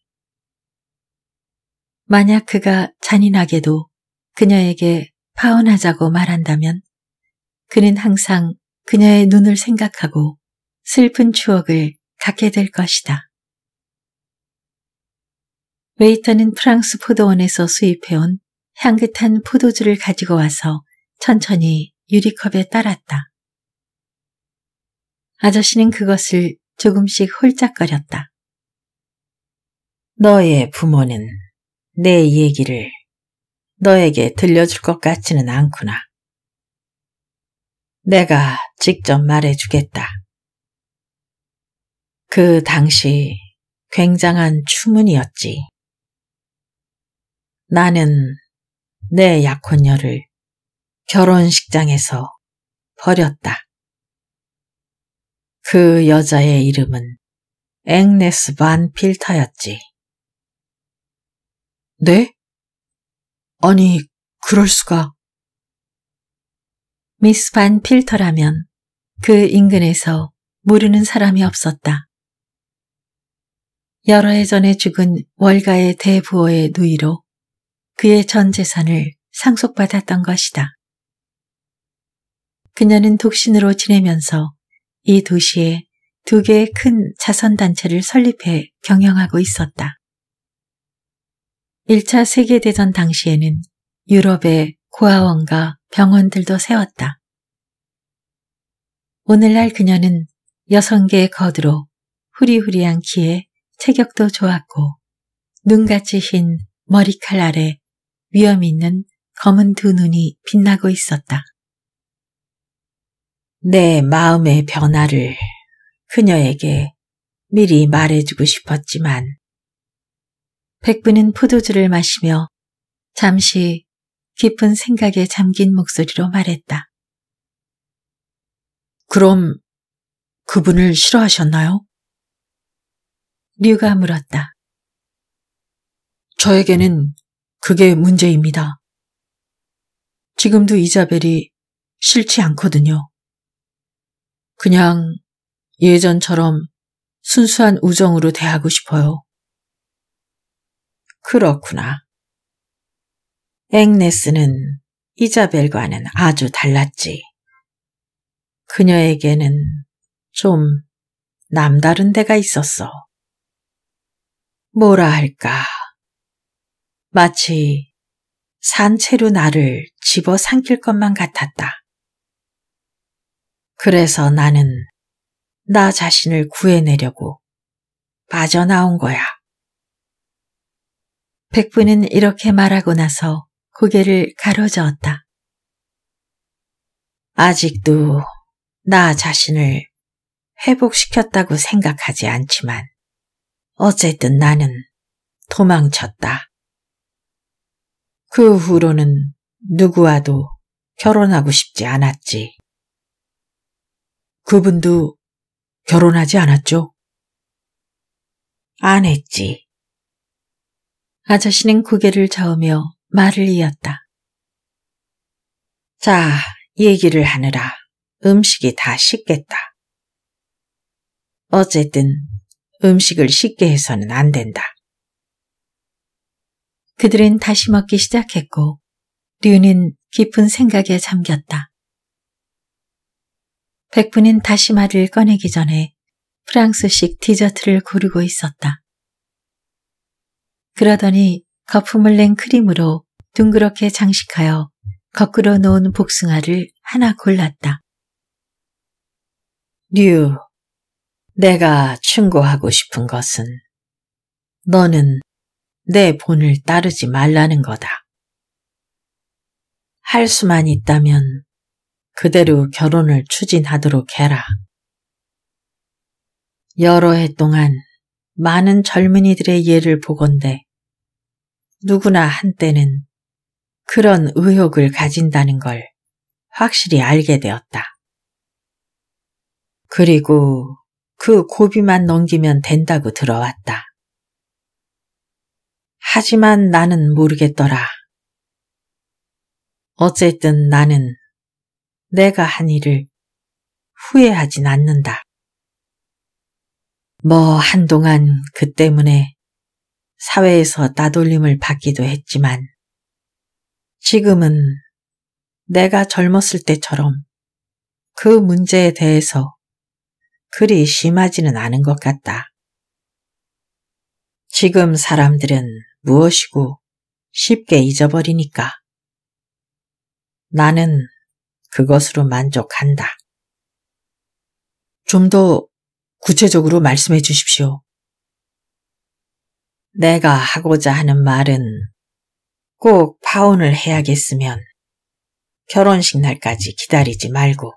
만약 그가 잔인하게도 그녀에게 파혼하자고 말한다면 그는 항상 그녀의 눈을 생각하고 슬픈 추억을 갖게 될 것이다. 웨이터는 프랑스 포도원에서 수입해온 향긋한 포도주를 가지고 와서 천천히 유리컵에 따랐다. 아저씨는 그것을 조금씩 홀짝거렸다. 너의 부모는 내 얘기를 너에게 들려줄 것 같지는 않구나. 내가 직접 말해주겠다. 그 당시 굉장한 추문이었지. 나는 내 약혼녀를 결혼식장에서 버렸다. 그 여자의 이름은 앵네스 반 필타였지. 네? 아니, 그럴 수가. 미스 반 필터라면 그 인근에서 모르는 사람이 없었다. 여러 해 전에 죽은 월가의 대부호의 누이로 그의 전 재산을 상속받았던 것이다. 그녀는 독신으로 지내면서 이 도시에 두 개의 큰 자선단체를 설립해 경영하고 있었다. 1차 세계대전 당시에는 유럽의 고아원과 병원들도 세웠다. 오늘날 그녀는 여성계의 거드로 후리후리한 키에 체격도 좋았고 눈같이 흰 머리칼 아래 위험 있는 검은 두 눈이 빛나고 있었다. 내 마음의 변화를 그녀에게 미리 말해주고 싶었지만 백부는 포도주를 마시며 잠시 깊은 생각에 잠긴 목소리로 말했다. 그럼 그분을 싫어하셨나요? 류가 물었다. 저에게는 그게 문제입니다. 지금도 이자벨이 싫지 않거든요. 그냥 예전처럼 순수한 우정으로 대하고 싶어요. 그렇구나. 앵네스는 이자벨과는 아주 달랐지. 그녀에게는 좀 남다른 데가 있었어. 뭐라 할까. 마치 산채로 나를 집어 삼킬 것만 같았다. 그래서 나는 나 자신을 구해내려고 빠져나온 거야. 백부는 이렇게 말하고 나서 고개를 가로저었다. 아직도 나 자신을 회복시켰다고 생각하지 않지만 어쨌든 나는 도망쳤다. 그 후로는 누구와도 결혼하고 싶지 않았지. 그분도 결혼하지 않았죠? 안 했지. 아저씨는 고개를 저으며 말을 이었다. 자, 얘기를 하느라 음식이 다 식겠다. 어쨌든 음식을 식게 해서는 안 된다. 그들은 다시 먹기 시작했고 류는 깊은 생각에 잠겼다. 백분인 다시마를 꺼내기 전에 프랑스식 디저트를 고르고 있었다. 그러더니 거품을 낸 크림으로 둥그렇게 장식하여 거꾸로 놓은 복숭아를 하나 골랐다. 류, 내가 충고하고 싶은 것은 너는 내 본을 따르지 말라는 거다. 할 수만 있다면 그대로 결혼을 추진하도록 해라. 여러 해 동안 많은 젊은이들의 예를 보건대 누구나 한때는 그런 의욕을 가진다는 걸 확실히 알게 되었다. 그리고 그 고비만 넘기면 된다고 들어왔다. 하지만 나는 모르겠더라. 어쨌든 나는 내가 한 일을 후회하진 않는다. 뭐 한동안 그 때문에 사회에서 따돌림을 받기도 했지만 지금은 내가 젊었을 때처럼 그 문제에 대해서 그리 심하지는 않은 것 같다. 지금 사람들은 무엇이고 쉽게 잊어버리니까. 나는 그것으로 만족한다. 좀 더 구체적으로 말씀해 주십시오. 내가 하고자 하는 말은 꼭 파혼을 해야겠으면 결혼식 날까지 기다리지 말고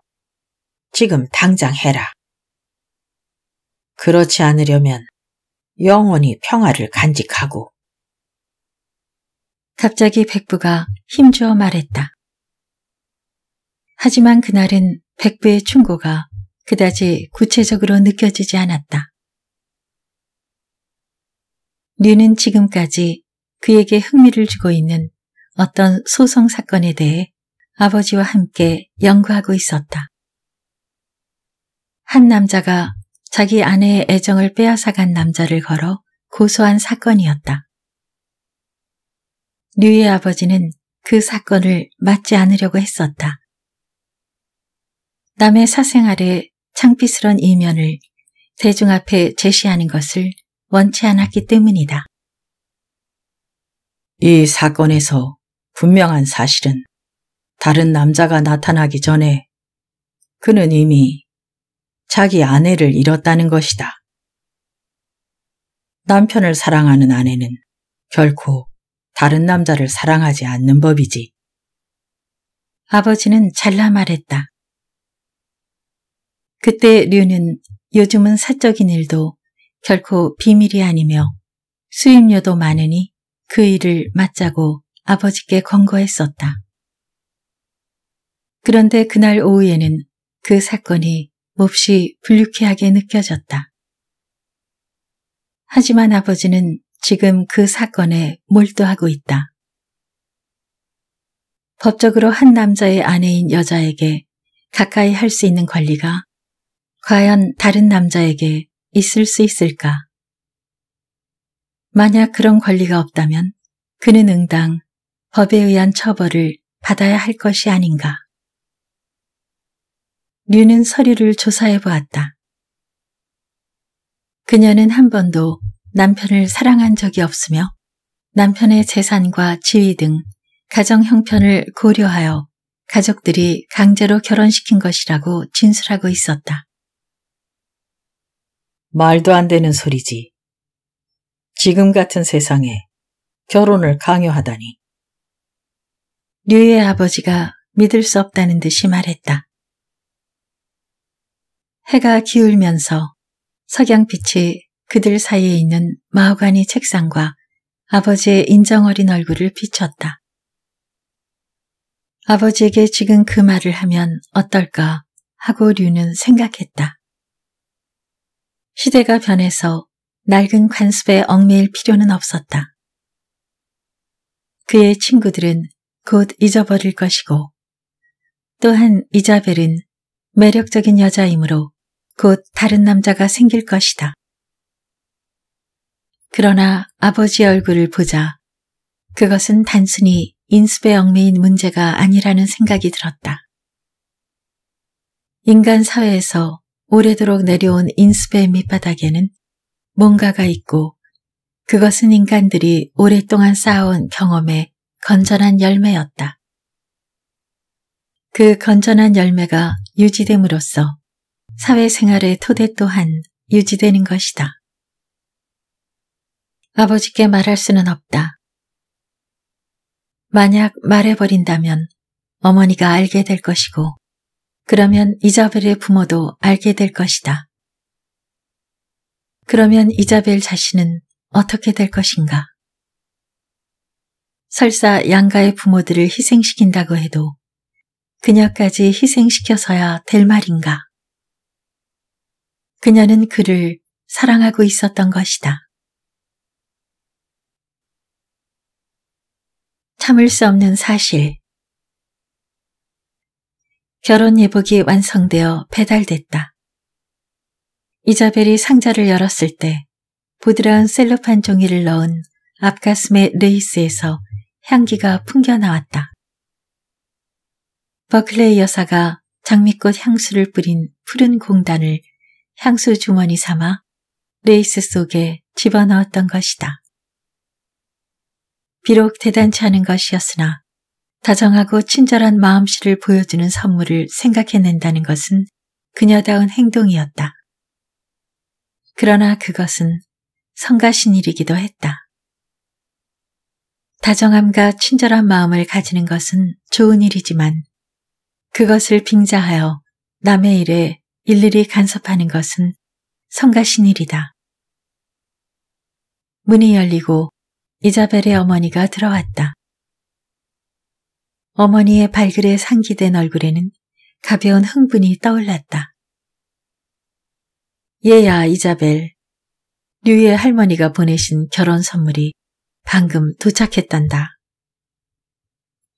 지금 당장 해라. 그렇지 않으려면 영원히 평화를 간직하고. 갑자기 백부가 힘주어 말했다. 하지만 그날은 백부의 충고가 그다지 구체적으로 느껴지지 않았다. 류는 지금까지 그에게 흥미를 주고 있는 어떤 소송 사건에 대해 아버지와 함께 연구하고 있었다. 한 남자가 자기 아내의 애정을 빼앗아간 남자를 걸어 고소한 사건이었다. 류의 아버지는 그 사건을 맞지 않으려고 했었다. 남의 사생활의 창피스런 이면을 대중 앞에 제시하는 것을 원치 않았기 때문이다. 이 사건에서 분명한 사실은 다른 남자가 나타나기 전에 그는 이미 자기 아내를 잃었다는 것이다. 남편을 사랑하는 아내는 결코 다른 남자를 사랑하지 않는 법이지. 아버지는 잘라 말했다. 그때 류는 요즘은 사적인 일도 결코 비밀이 아니며 수입료도 많으니 그 일을 맡자고 아버지께 권고했었다. 그런데 그날 오후에는 그 사건이 몹시 불쾌하게 느껴졌다. 하지만 아버지는 지금 그 사건에 몰두하고 있다. 법적으로 한 남자의 아내인 여자에게 가까이 할 수 있는 권리가 과연 다른 남자에게 있을 수 있을까? 만약 그런 권리가 없다면 그는 응당 법에 의한 처벌을 받아야 할 것이 아닌가. 류는 서류를 조사해 보았다. 그녀는 한 번도 남편을 사랑한 적이 없으며 남편의 재산과 지위 등 가정 형편을 고려하여 가족들이 강제로 결혼시킨 것이라고 진술하고 있었다. 말도 안 되는 소리지. 지금 같은 세상에 결혼을 강요하다니. 류의 아버지가 믿을 수 없다는 듯이 말했다. 해가 기울면서 석양빛이 그들 사이에 있는 마호가니 책상과 아버지의 인정어린 얼굴을 비쳤다. 아버지에게 지금 그 말을 하면 어떨까 하고 류는 생각했다. 시대가 변해서 낡은 관습에 얽매일 필요는 없었다. 그의 친구들은 곧 잊어버릴 것이고 또한 이자벨은 매력적인 여자이므로 곧 다른 남자가 생길 것이다. 그러나 아버지 얼굴을 보자 그것은 단순히 인습에 얽매인 문제가 아니라는 생각이 들었다. 인간 사회에서 오래도록 내려온 인스베 밑바닥에는 뭔가가 있고 그것은 인간들이 오랫동안 쌓아온 경험의 건전한 열매였다. 그 건전한 열매가 유지됨으로써 사회생활의 토대 또한 유지되는 것이다. 아버지께 말할 수는 없다. 만약 말해버린다면 어머니가 알게 될 것이고 그러면 이자벨의 부모도 알게 될 것이다. 그러면 이자벨 자신은 어떻게 될 것인가? 설사 양가의 부모들을 희생시킨다고 해도 그녀까지 희생시켜서야 될 말인가? 그녀는 그를 사랑하고 있었던 것이다. 참을 수 없는 사실, 결혼 예복이 완성되어 배달됐다. 이자벨이 상자를 열었을 때 부드러운 셀로판 종이를 넣은 앞가슴의 레이스에서 향기가 풍겨나왔다. 버클레이 여사가 장미꽃 향수를 뿌린 푸른 공단을 향수 주머니 삼아 레이스 속에 집어넣었던 것이다. 비록 대단치 않은 것이었으나 다정하고 친절한 마음씨를 보여주는 선물을 생각해낸다는 것은 그녀다운 행동이었다. 그러나 그것은 성가신일이기도 했다. 다정함과 친절한 마음을 가지는 것은 좋은 일이지만 그것을 빙자하여 남의 일에 일일이 간섭하는 것은 성가신일이다. 문이 열리고 이자벨의 어머니가 들어왔다. 어머니의 발그레 상기된 얼굴에는 가벼운 흥분이 떠올랐다. 얘야 이자벨, 류의 할머니가 보내신 결혼 선물이 방금 도착했단다.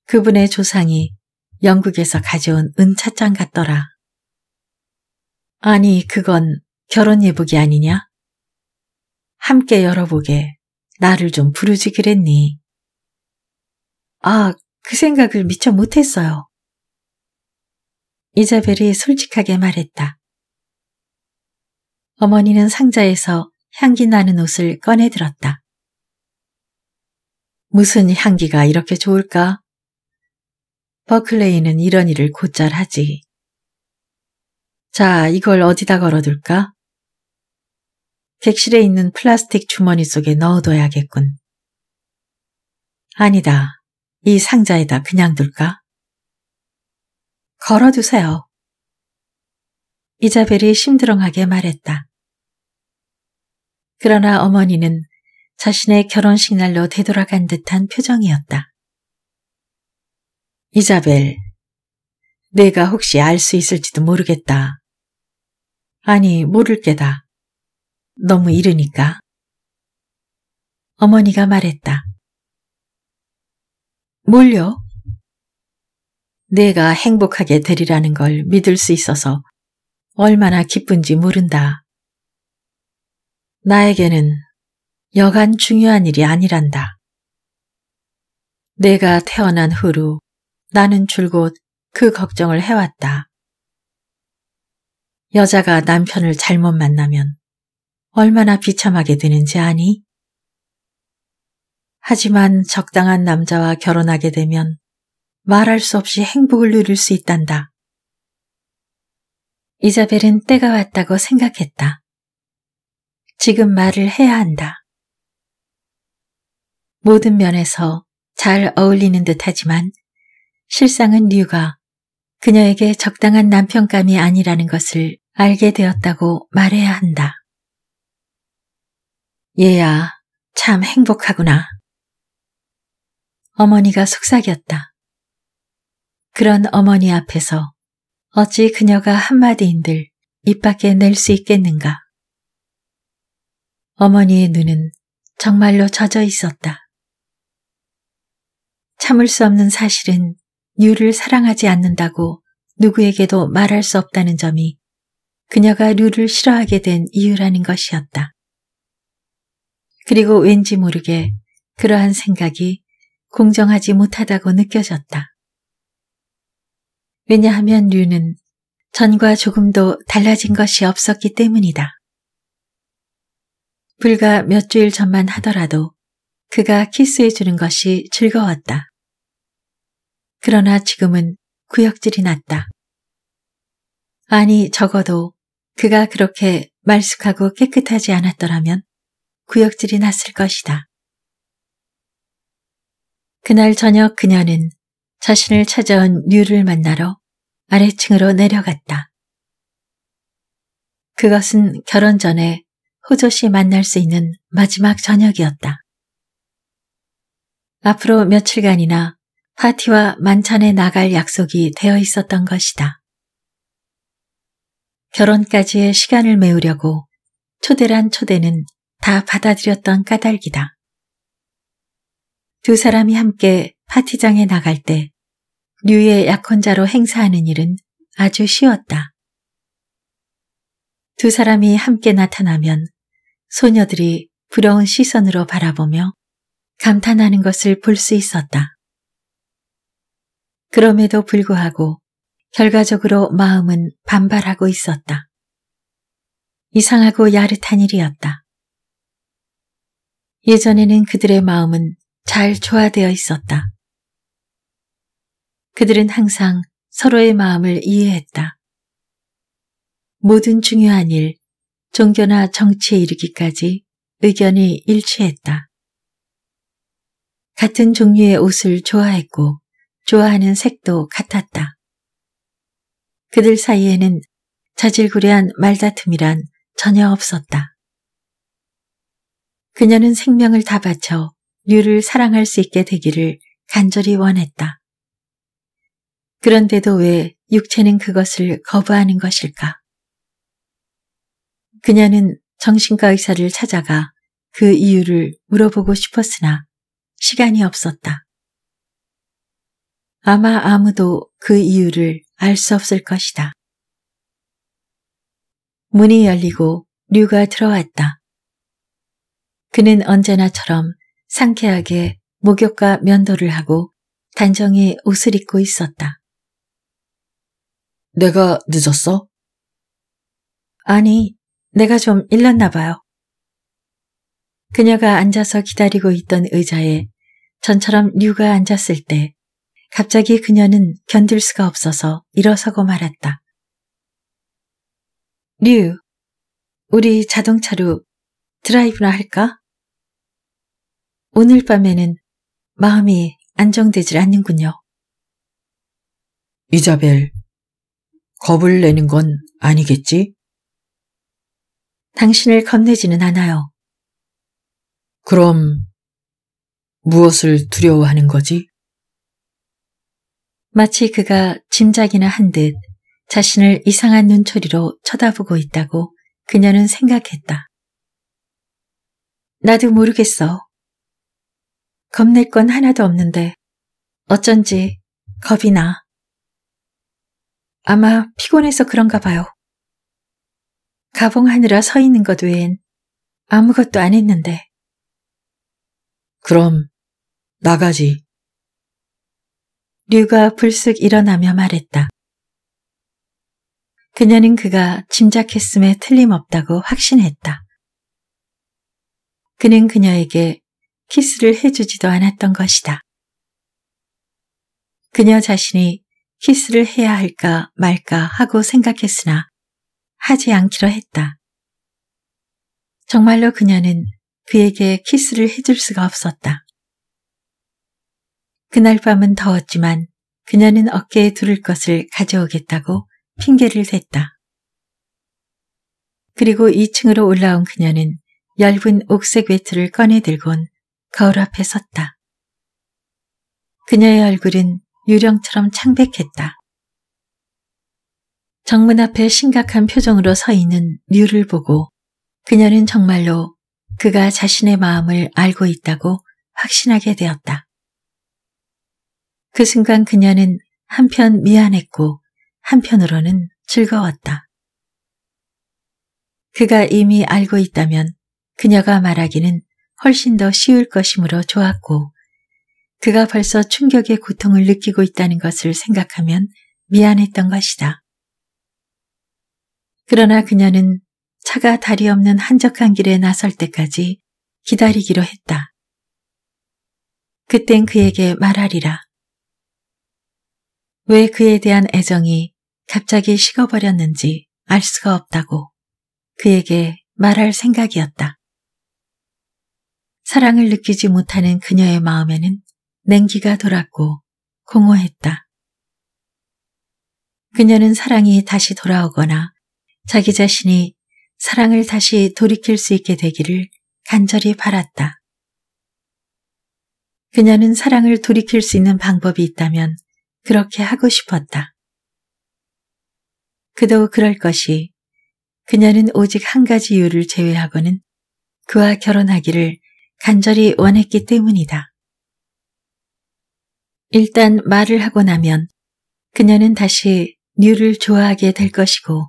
그분의 조상이 영국에서 가져온 은찻장 같더라. 아니 그건 결혼 예복이 아니냐? 함께 열어보게 나를 좀 부르지 그랬니? 아그 생각을 미처 못했어요. 이자벨이 솔직하게 말했다. 어머니는 상자에서 향기 나는 옷을 꺼내 들었다. 무슨 향기가 이렇게 좋을까? 버클레이는 이런 일을 곧잘 하지. 자, 이걸 어디다 걸어둘까? 객실에 있는 플라스틱 주머니 속에 넣어둬야겠군. 아니다. 이 상자에다 그냥 둘까? 걸어두세요. 이자벨이 심드렁하게 말했다. 그러나 어머니는 자신의 결혼식 날로 되돌아간 듯한 표정이었다. 이자벨, 내가 혹시 알 수 있을지도 모르겠다. 아니, 모를 게다. 너무 이르니까. 어머니가 말했다. 뭘요? 내가 행복하게 되리라는 걸 믿을 수 있어서 얼마나 기쁜지 모른다. 나에게는 여간 중요한 일이 아니란다. 내가 태어난 후로 나는 줄곧 그 걱정을 해왔다. 여자가 남편을 잘못 만나면 얼마나 비참하게 되는지 아니? 하지만 적당한 남자와 결혼하게 되면 말할 수 없이 행복을 누릴 수 있단다. 이자벨은 때가 왔다고 생각했다. 지금 말을 해야 한다. 모든 면에서 잘 어울리는 듯 하지만 실상은 류가 그녀에게 적당한 남편감이 아니라는 것을 알게 되었다고 말해야 한다. 얘야, 참 행복하구나. 어머니가 속삭였다. 그런 어머니 앞에서 어찌 그녀가 한마디인들 입 밖에 낼 수 있겠는가. 어머니의 눈은 정말로 젖어 있었다. 참을 수 없는 사실은 류를 사랑하지 않는다고 누구에게도 말할 수 없다는 점이 그녀가 류를 싫어하게 된 이유라는 것이었다. 그리고 왠지 모르게 그러한 생각이 공정하지 못하다고 느껴졌다. 왜냐하면 류는 전과 조금도 달라진 것이 없었기 때문이다. 불과 몇 주일 전만 하더라도 그가 키스해주는 것이 즐거웠다. 그러나 지금은 구역질이 났다. 아니 적어도 그가 그렇게 말쑥하고 깨끗하지 않았더라면 구역질이 났을 것이다. 그날 저녁 그녀는 자신을 음. 찾아온 류를 만나러 아래층으로 내려갔다. 그것은 결혼 전에 호조시 만날 수 있는 마지막 저녁이었다. 앞으로 며칠간이나 파티와 만찬에 나갈 약속이 되어 있었던 것이다. 결혼까지의 시간을 메우려고 초대란 초대는 다 받아들였던 까닭이다. 두 사람이 함께 파티장에 나갈 때 류의 약혼자로 행사하는 일은 아주 쉬웠다. 두 사람이 함께 나타나면 소녀들이 부러운 시선으로 바라보며 감탄하는 것을 볼 수 있었다. 그럼에도 불구하고 결과적으로 마음은 반발하고 있었다. 이상하고 야릇한 일이었다. 예전에는 그들의 마음은 잘 조화되어 있었다. 그들은 항상 서로의 마음을 이해했다. 모든 중요한 일, 종교나 정치에 이르기까지 의견이 일치했다. 같은 종류의 옷을 좋아했고 좋아하는 색도 같았다. 그들 사이에는 자질구레한 말다툼이란 전혀 없었다. 그녀는 생명을 다 바쳐 류를 사랑할 수 있게 되기를 간절히 원했다. 그런데도 왜 육체는 그것을 거부하는 것일까? 그녀는 정신과 의사를 찾아가 그 이유를 물어보고 싶었으나 시간이 없었다. 아마 아무도 그 이유를 알 수 없을 것이다. 문이 열리고 류가 들어왔다. 그는 언제나처럼 상쾌하게 목욕과 면도를 하고 단정히 옷을 입고 있었다. 내가 늦었어? 아니, 내가 좀 일렀나 봐요. 그녀가 앉아서 기다리고 있던 의자에 전처럼 류가 앉았을 때 갑자기 그녀는 견딜 수가 없어서 일어서고 말았다. 류, 우리 자동차로 드라이브나 할까? 오늘 밤에는 마음이 안정되질 않는군요. 이자벨, 겁을 내는 건 아니겠지? 당신을 겁내지는 않아요. 그럼 무엇을 두려워하는 거지? 마치 그가 짐작이나 한 듯 자신을 이상한 눈초리로 쳐다보고 있다고 그녀는 생각했다. 나도 모르겠어. 겁낼 건 하나도 없는데 어쩐지 겁이 나. 아마 피곤해서 그런가 봐요. 가봉하느라 서 있는 것 외엔 아무것도 안 했는데. 그럼 나가지. 류가 불쑥 일어나며 말했다. 그녀는 그가 짐작했음에 틀림없다고 확신했다. 그는 그녀에게 키스를 해주지도 않았던 것이다. 그녀 자신이 키스를 해야 할까 말까 하고 생각했으나 하지 않기로 했다. 정말로 그녀는 그에게 키스를 해줄 수가 없었다. 그날 밤은 더웠지만 그녀는 어깨에 두를 것을 가져오겠다고 핑계를 댔다. 그리고 2층으로 올라온 그녀는 얇은 옥색 외투를 꺼내들곤 거울 앞에 섰다. 그녀의 얼굴은 유령처럼 창백했다. 정문 앞에 심각한 표정으로 서 있는 류를 보고 그녀는 정말로 그가 자신의 마음을 알고 있다고 확신하게 되었다. 그 순간 그녀는 한편 미안했고 한편으로는 즐거웠다. 그가 이미 알고 있다면 그녀가 말하기는 훨씬 더 쉬울 것이므로 좋았고 그가 벌써 충격의 고통을 느끼고 있다는 것을 생각하면 미안했던 것이다. 그러나 그녀는 차가 다리 없는 한적한 길에 나설 때까지 기다리기로 했다. 그땐 그에게 말하리라. 왜 그에 대한 애정이 갑자기 식어버렸는지 알 수가 없다고 그에게 말할 생각이었다. 사랑을 느끼지 못하는 그녀의 마음에는 냉기가 돌았고 공허했다. 그녀는 사랑이 다시 돌아오거나 자기 자신이 사랑을 다시 돌이킬 수 있게 되기를 간절히 바랐다. 그녀는 사랑을 돌이킬 수 있는 방법이 있다면 그렇게 하고 싶었다. 그도 그럴 것이 그녀는 오직 한 가지 이유를 제외하고는 그와 결혼하기를 간절히 원했기 때문이다. 일단 말을 하고 나면 그녀는 다시 뉴를 좋아하게 될 것이고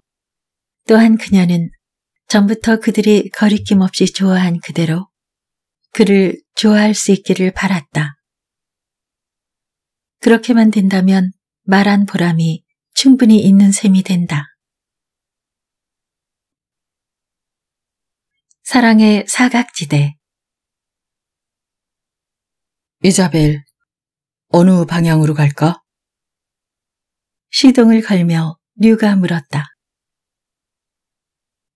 또한 그녀는 전부터 그들이 거리낌 없이 좋아한 그대로 그를 좋아할 수 있기를 바랐다. 그렇게만 된다면 말한 보람이 충분히 있는 셈이 된다. 사랑의 사각지대 이자벨, 어느 방향으로 갈까? 시동을 걸며 류가 물었다.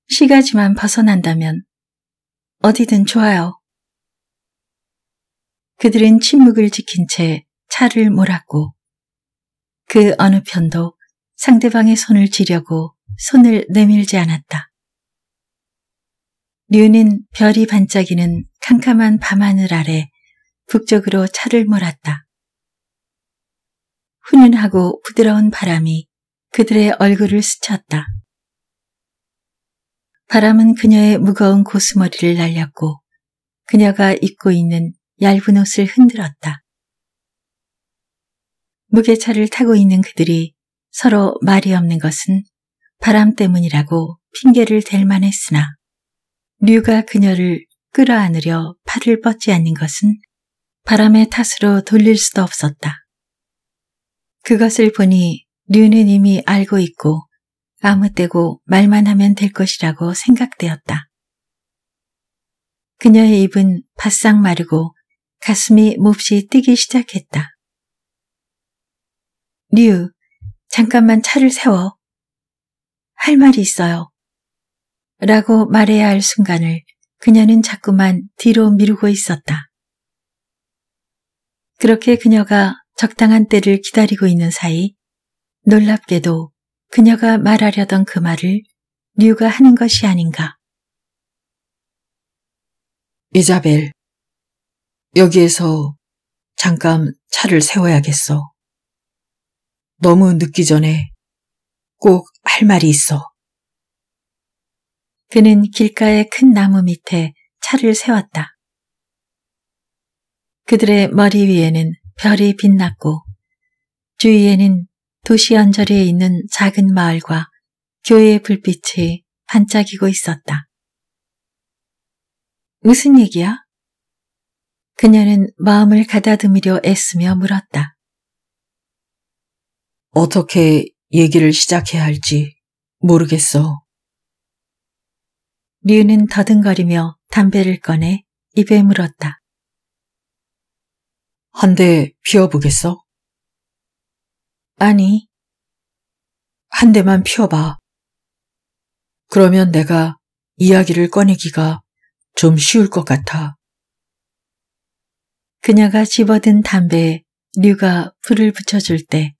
시가지만 벗어난다면 어디든 좋아요. 그들은 침묵을 지킨 채 차를 몰았고 그 어느 편도 상대방의 손을 지려고 손을 내밀지 않았다. 류는 별이 반짝이는 캄캄한 밤하늘 아래 북쪽으로 차를 몰았다. 훈훈하고 부드러운 바람이 그들의 얼굴을 스쳤다. 바람은 그녀의 무거운 고수머리를 날렸고 그녀가 입고 있는 얇은 옷을 흔들었다. 무게차를 타고 있는 그들이 서로 말이 없는 것은 바람 때문이라고 핑계를 댈 만했으나 류가 그녀를 끌어안으려 팔을 뻗지 않는 것은 바람의 탓으로 돌릴 수도 없었다. 그것을 보니 류는 이미 알고 있고 아무 때고 말만 하면 될 것이라고 생각되었다. 그녀의 입은 바싹 마르고 가슴이 몹시 뛰기 시작했다. 류, 잠깐만 차를 세워. 할 말이 있어요. 라고 말해야 할 순간을 그녀는 자꾸만 뒤로 미루고 있었다. 그렇게 그녀가 적당한 때를 기다리고 있는 사이 놀랍게도 그녀가 말하려던 그 말을 류가 하는 것이 아닌가. 이자벨, 여기에서 잠깐 차를 세워야겠어. 너무 늦기 전에 꼭 할 말이 있어. 그는 길가의 큰 나무 밑에 차를 세웠다. 그들의 머리 위에는 별이 빛났고 주위에는 도시 언저리에 있는 작은 마을과 교회의 불빛이 반짝이고 있었다. 무슨 얘기야? 그녀는 마음을 가다듬으려 애쓰며 물었다. 어떻게 얘기를 시작해야 할지 모르겠어. 류는 더듬거리며 담배를 꺼내 입에 물었다. 한대 피워보겠어? 아니. 한 대만 피워봐. 그러면 내가 이야기를 꺼내기가 좀 쉬울 것 같아. 그녀가 집어든 담배에 류가 불을 붙여줄 때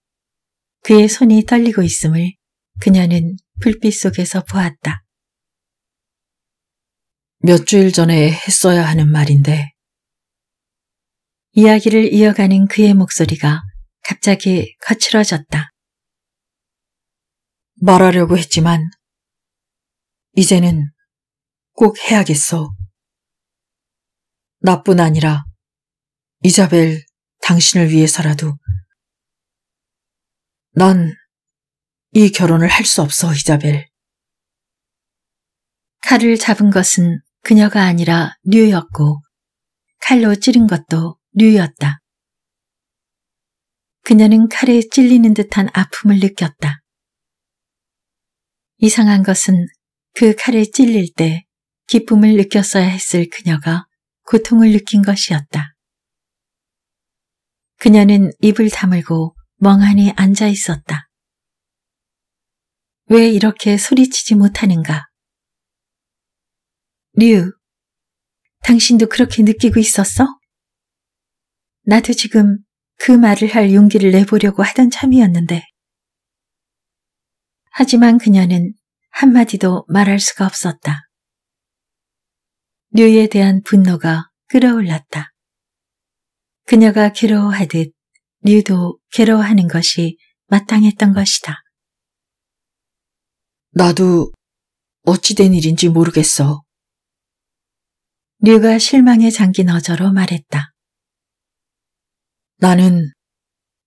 그의 손이 떨리고 있음을 그녀는 불빛 속에서 보았다. 몇 주일 전에 했어야 하는 말인데 이야기를 이어가는 그의 목소리가 갑자기 거칠어졌다. 말하려고 했지만 이제는 꼭 해야겠어. 나뿐 아니라 이자벨 당신을 위해서라도 난 이 결혼을 할 수 없어, 이자벨. 칼을 잡은 것은 그녀가 아니라 류였고 칼로 찌른 것도 류였다. 그녀는 칼에 찔리는 듯한 아픔을 느꼈다. 이상한 것은 그 칼에 찔릴 때 기쁨을 느꼈어야 했을 그녀가 고통을 느낀 것이었다. 그녀는 입을 다물고 멍하니 앉아 있었다. 왜 이렇게 소리치지 못하는가? 류, 당신도 그렇게 느끼고 있었어? 나도 지금 그 말을 할 용기를 내보려고 하던 참이었는데. 하지만 그녀는 한마디도 말할 수가 없었다. 류에 대한 분노가 끌어올랐다. 그녀가 괴로워하듯 류도 괴로워하는 것이 마땅했던 것이다. 나도 어찌된 일인지 모르겠어. 류가 실망에 잠긴 어저로 말했다. 나는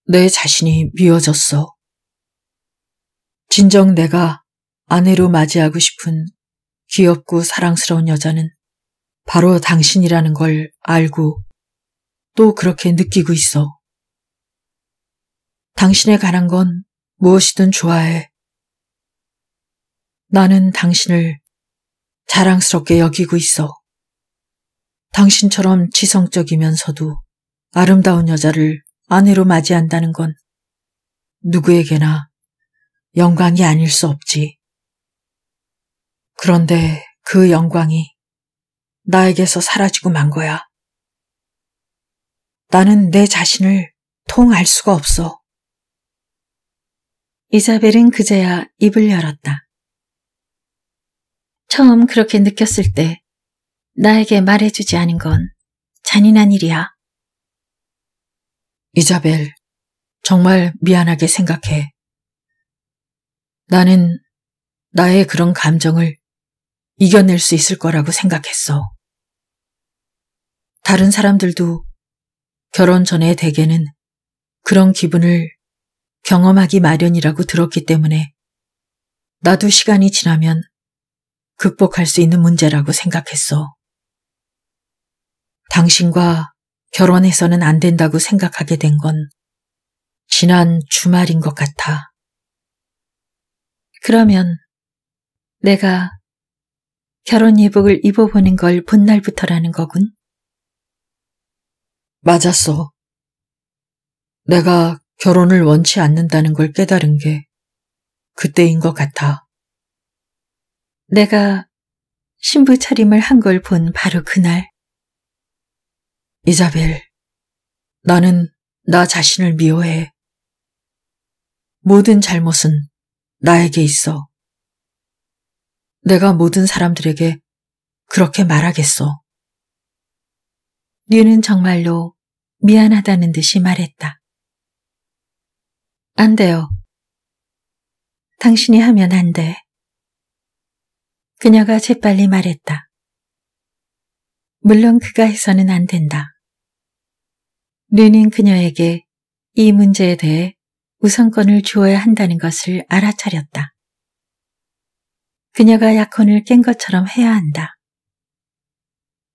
내 자신이 미워졌어. 진정 내가 아내로 맞이하고 싶은 귀엽고 사랑스러운 여자는 바로 당신이라는 걸 알고 또 그렇게 느끼고 있어. 당신에 관한 건 무엇이든 좋아해. 나는 당신을 자랑스럽게 여기고 있어. 당신처럼 지성적이면서도 아름다운 여자를 아내로 맞이한다는 건 누구에게나 영광이 아닐 수 없지. 그런데 그 영광이 나에게서 사라지고 만 거야. 나는 내 자신을 통할 수가 없어. 이사벨은 그제야 입을 열었다. 처음 그렇게 느꼈을 때 나에게 말해주지 않은 건 잔인한 일이야. 이자벨, 정말 미안하게 생각해. 나는 나의 그런 감정을 이겨낼 수 있을 거라고 생각했어. 다른 사람들도 결혼 전에 대개는 그런 기분을 경험하기 마련이라고 들었기 때문에 나도 시간이 지나면 극복할 수 있는 문제라고 생각했어. 당신과 결혼해서는 안 된다고 생각하게 된 건 지난 주말인 것 같아. 그러면 내가 결혼 예복을 입어보는 걸 본날부터라는 거군. 맞았어. 내가 결혼을 원치 않는다는 걸 깨달은 게 그때인 것 같아. 내가 신부 차림을 한 걸 본 바로 그날. 이자벨, 나는 나 자신을 미워해. 모든 잘못은 나에게 있어. 내가 모든 사람들에게 그렇게 말하겠어. 류는 정말로 미안하다는 듯이 말했다. 안 돼요. 당신이 하면 안 돼. 그녀가 재빨리 말했다. 물론 그가 해서는 안 된다. 르는 그녀에게 이 문제에 대해 우선권을 주어야 한다는 것을 알아차렸다. 그녀가 약혼을 깬 것처럼 해야 한다.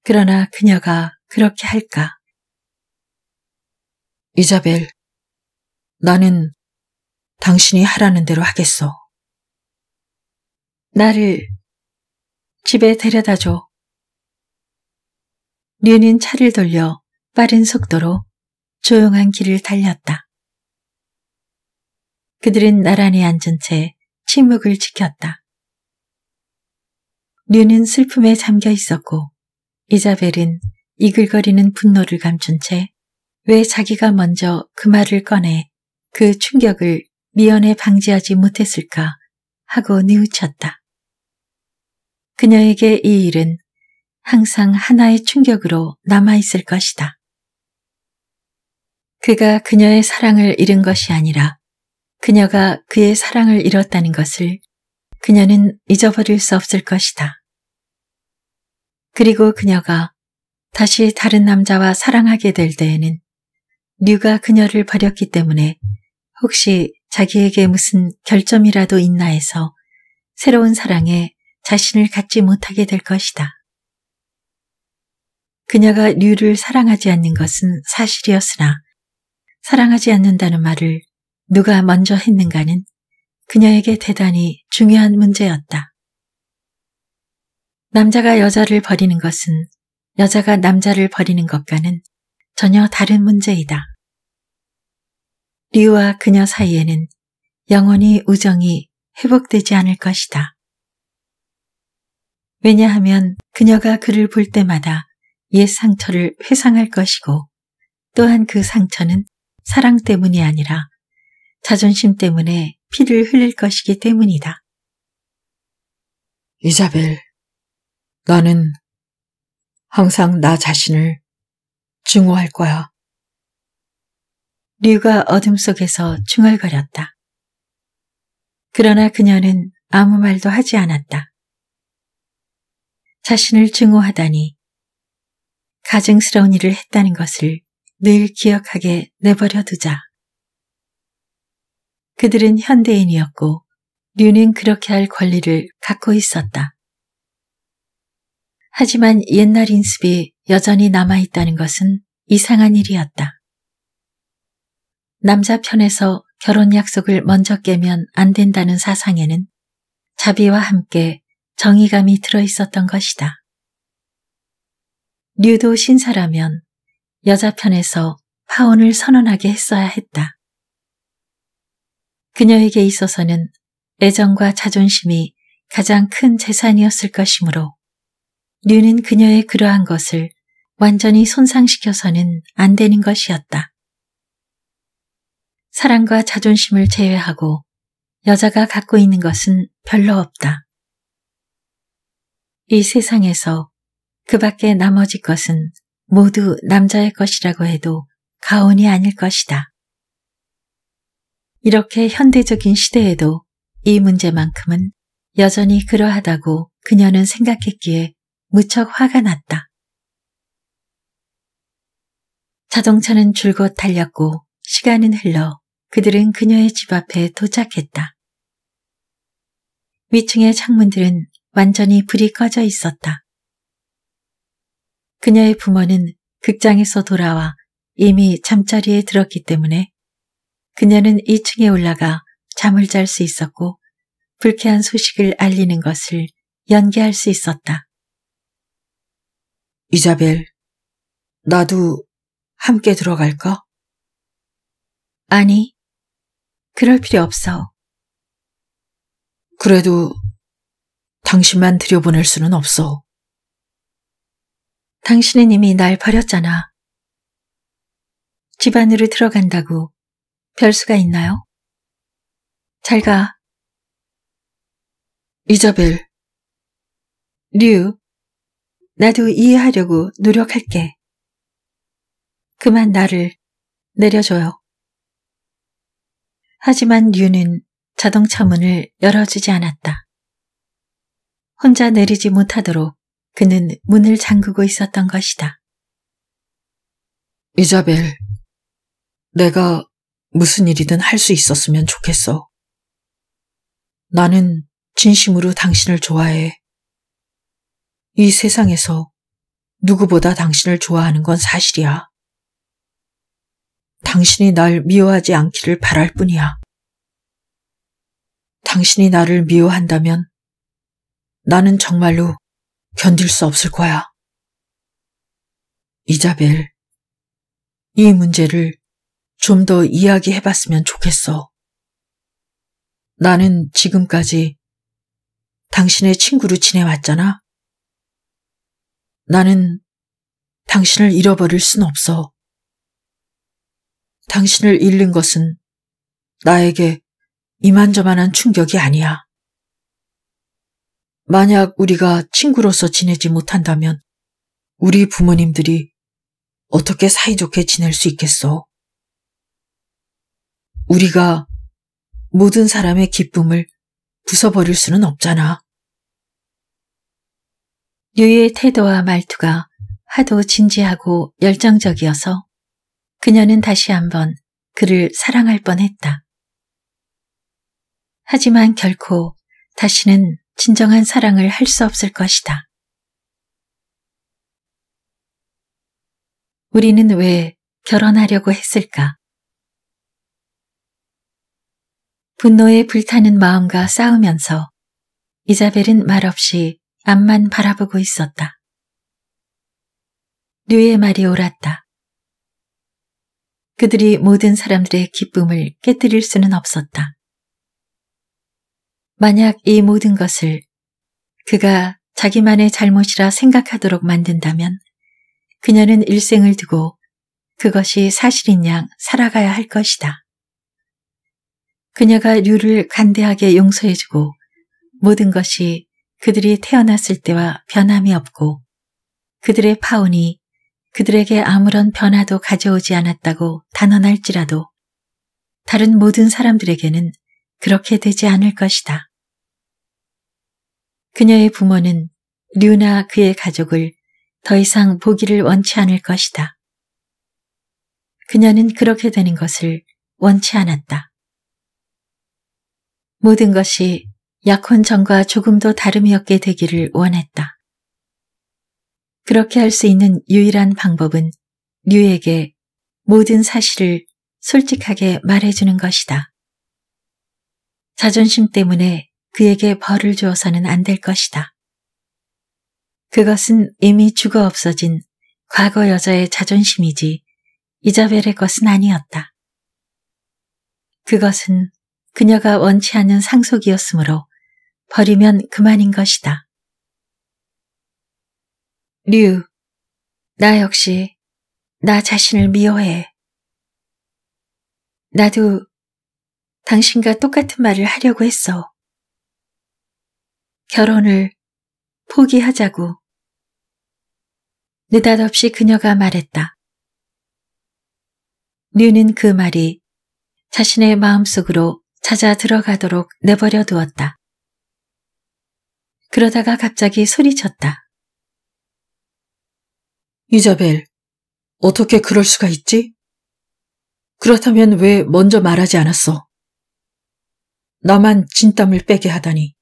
그러나 그녀가 그렇게 할까? 이자벨, 나는 당신이 하라는 대로 하겠어. 나를 집에 데려다 줘. 류는 차를 돌려 빠른 속도로 조용한 길을 달렸다. 그들은 나란히 앉은 채 침묵을 지켰다. 류는 슬픔에 잠겨 있었고 이자벨은 이글거리는 분노를 감춘 채 왜 자기가 먼저 그 말을 꺼내 그 충격을 미연에 방지하지 못했을까 하고 뉘우쳤다. 그녀에게 이 일은 항상 하나의 충격으로 남아있을 것이다. 그가 그녀의 사랑을 잃은 것이 아니라 그녀가 그의 사랑을 잃었다는 것을 그녀는 잊어버릴 수 없을 것이다. 그리고 그녀가 다시 다른 남자와 사랑하게 될 때에는 류가 그녀를 버렸기 때문에 혹시 자기에게 무슨 결점이라도 있나 해서 새로운 사랑에 자신을 갖지 못하게 될 것이다. 그녀가 류를 사랑하지 않는 것은 사실이었으나 사랑하지 않는다는 말을 누가 먼저 했는가는 그녀에게 대단히 중요한 문제였다. 남자가 여자를 버리는 것은 여자가 남자를 버리는 것과는 전혀 다른 문제이다. 리우와 그녀 사이에는 영원히 우정이 회복되지 않을 것이다. 왜냐하면 그녀가 그를 볼 때마다 옛 상처를 회상할 것이고 또한 그 상처는 사랑 때문이 아니라 자존심 때문에 피를 흘릴 것이기 때문이다. 이자벨, 나는 항상 나 자신을 증오할 거야. 류가 어둠 속에서 중얼거렸다. 그러나 그녀는 아무 말도 하지 않았다. 자신을 증오하다니 가증스러운 일을 했다는 것을 늘 기억하게 내버려 두자. 그들은 현대인이었고 류는 그렇게 할 권리를 갖고 있었다. 하지만 옛날 인습이 여전히 남아있다는 것은 이상한 일이었다. 남자 편에서 결혼 약속을 먼저 깨면 안 된다는 사상에는 자비와 함께 정의감이 들어 있었던 것이다. 류도 신사라면 여자 편에서 파혼을 선언하게 했어야 했다. 그녀에게 있어서는 애정과 자존심이 가장 큰 재산이었을 것이므로 류는 그녀의 그러한 것을 완전히 손상시켜서는 안 되는 것이었다. 사랑과 자존심을 제외하고 여자가 갖고 있는 것은 별로 없다. 이 세상에서 그 밖에 나머지 것은 모두 남자의 것이라고 해도 가온이 아닐 것이다. 이렇게 현대적인 시대에도 이 문제만큼은 여전히 그러하다고 그녀는 생각했기에 무척 화가 났다. 자동차는 줄곧 달렸고 시간은 흘러 그들은 그녀의 집 앞에 도착했다. 위층의 창문들은 완전히 불이 꺼져 있었다. 그녀의 부모는 극장에서 돌아와 이미 잠자리에 들었기 때문에 그녀는 2층에 올라가 잠을 잘 수 있었고 불쾌한 소식을 알리는 것을 연기할 수 있었다. 이자벨, 나도 함께 들어갈까? 아니, 그럴 필요 없어. 그래도 당신만 들여보낼 수는 없어. 당신은 이미 날 버렸잖아. 집 안으로 들어간다고 별수가 있나요? 잘 가. 이자벨. 류. 나도 이해하려고 노력할게. 그만 나를 내려줘요. 하지만 류는 자동차 문을 열어주지 않았다. 혼자 내리지 못하도록 그는 문을 잠그고 있었던 것이다. 이자벨, 내가 무슨 일이든 할 수 있었으면 좋겠어. 나는 진심으로 당신을 좋아해. 이 세상에서 누구보다 당신을 좋아하는 건 사실이야. 당신이 날 미워하지 않기를 바랄 뿐이야. 당신이 나를 미워한다면 나는 정말로 견딜 수 없을 거야. 이자벨, 이 문제를 좀 더 이야기해 봤으면 좋겠어. 나는 지금까지 당신의 친구로 지내왔잖아. 나는 당신을 잃어버릴 순 없어. 당신을 잃는 것은 나에게 이만저만한 충격이 아니야. 만약 우리가 친구로서 지내지 못한다면 우리 부모님들이 어떻게 사이좋게 지낼 수있겠어 우리가 모든 사람의 기쁨을 부숴버릴 수는 없잖아. 류의 태도와 말투가 하도 진지하고 열정적이어서 그녀는 다시 한번 그를 사랑할 뻔했다. 하지만 결코 다시는 진정한 사랑을 할 수 없을 것이다. 우리는 왜 결혼하려고 했을까? 분노에 불타는 마음과 싸우면서 이자벨은 말없이 앞만 바라보고 있었다. 류의 말이 옳았다. 그들이 모든 사람들의 기쁨을 깨뜨릴 수는 없었다. 만약 이 모든 것을 그가 자기만의 잘못이라 생각하도록 만든다면 그녀는 일생을 두고 그것이 사실인 양 살아가야 할 것이다. 그녀가 류를 간대하게 용서해주고 모든 것이 그들이 태어났을 때와 변함이 없고 그들의 파혼이 그들에게 아무런 변화도 가져오지 않았다고 단언할지라도 다른 모든 사람들에게는 그렇게 되지 않을 것이다. 그녀의 부모는 류나 그의 가족을 더 이상 보기를 원치 않을 것이다. 그녀는 그렇게 되는 것을 원치 않았다. 모든 것이 약혼 전과 조금도 다름이 없게 되기를 원했다. 그렇게 할 수 있는 유일한 방법은 류에게 모든 사실을 솔직하게 말해주는 것이다. 자존심 때문에 그에게 벌을 주어서는 안 될 것이다. 그것은 이미 죽어 없어진 과거 여자의 자존심이지 이자벨의 것은 아니었다. 그것은 그녀가 원치 않는 상속이었으므로 버리면 그만인 것이다. 류, 나 역시 나 자신을 미워해. 나도 당신과 똑같은 말을 하려고 했어. 결혼을 포기하자고. 느닷없이 그녀가 말했다. 류는 그 말이 자신의 마음속으로 찾아 들어가도록 내버려 두었다. 그러다가 갑자기 소리쳤다. 이자벨, 어떻게 그럴 수가 있지? 그렇다면 왜 먼저 말하지 않았어? 나만 진땀을 빼게 하다니.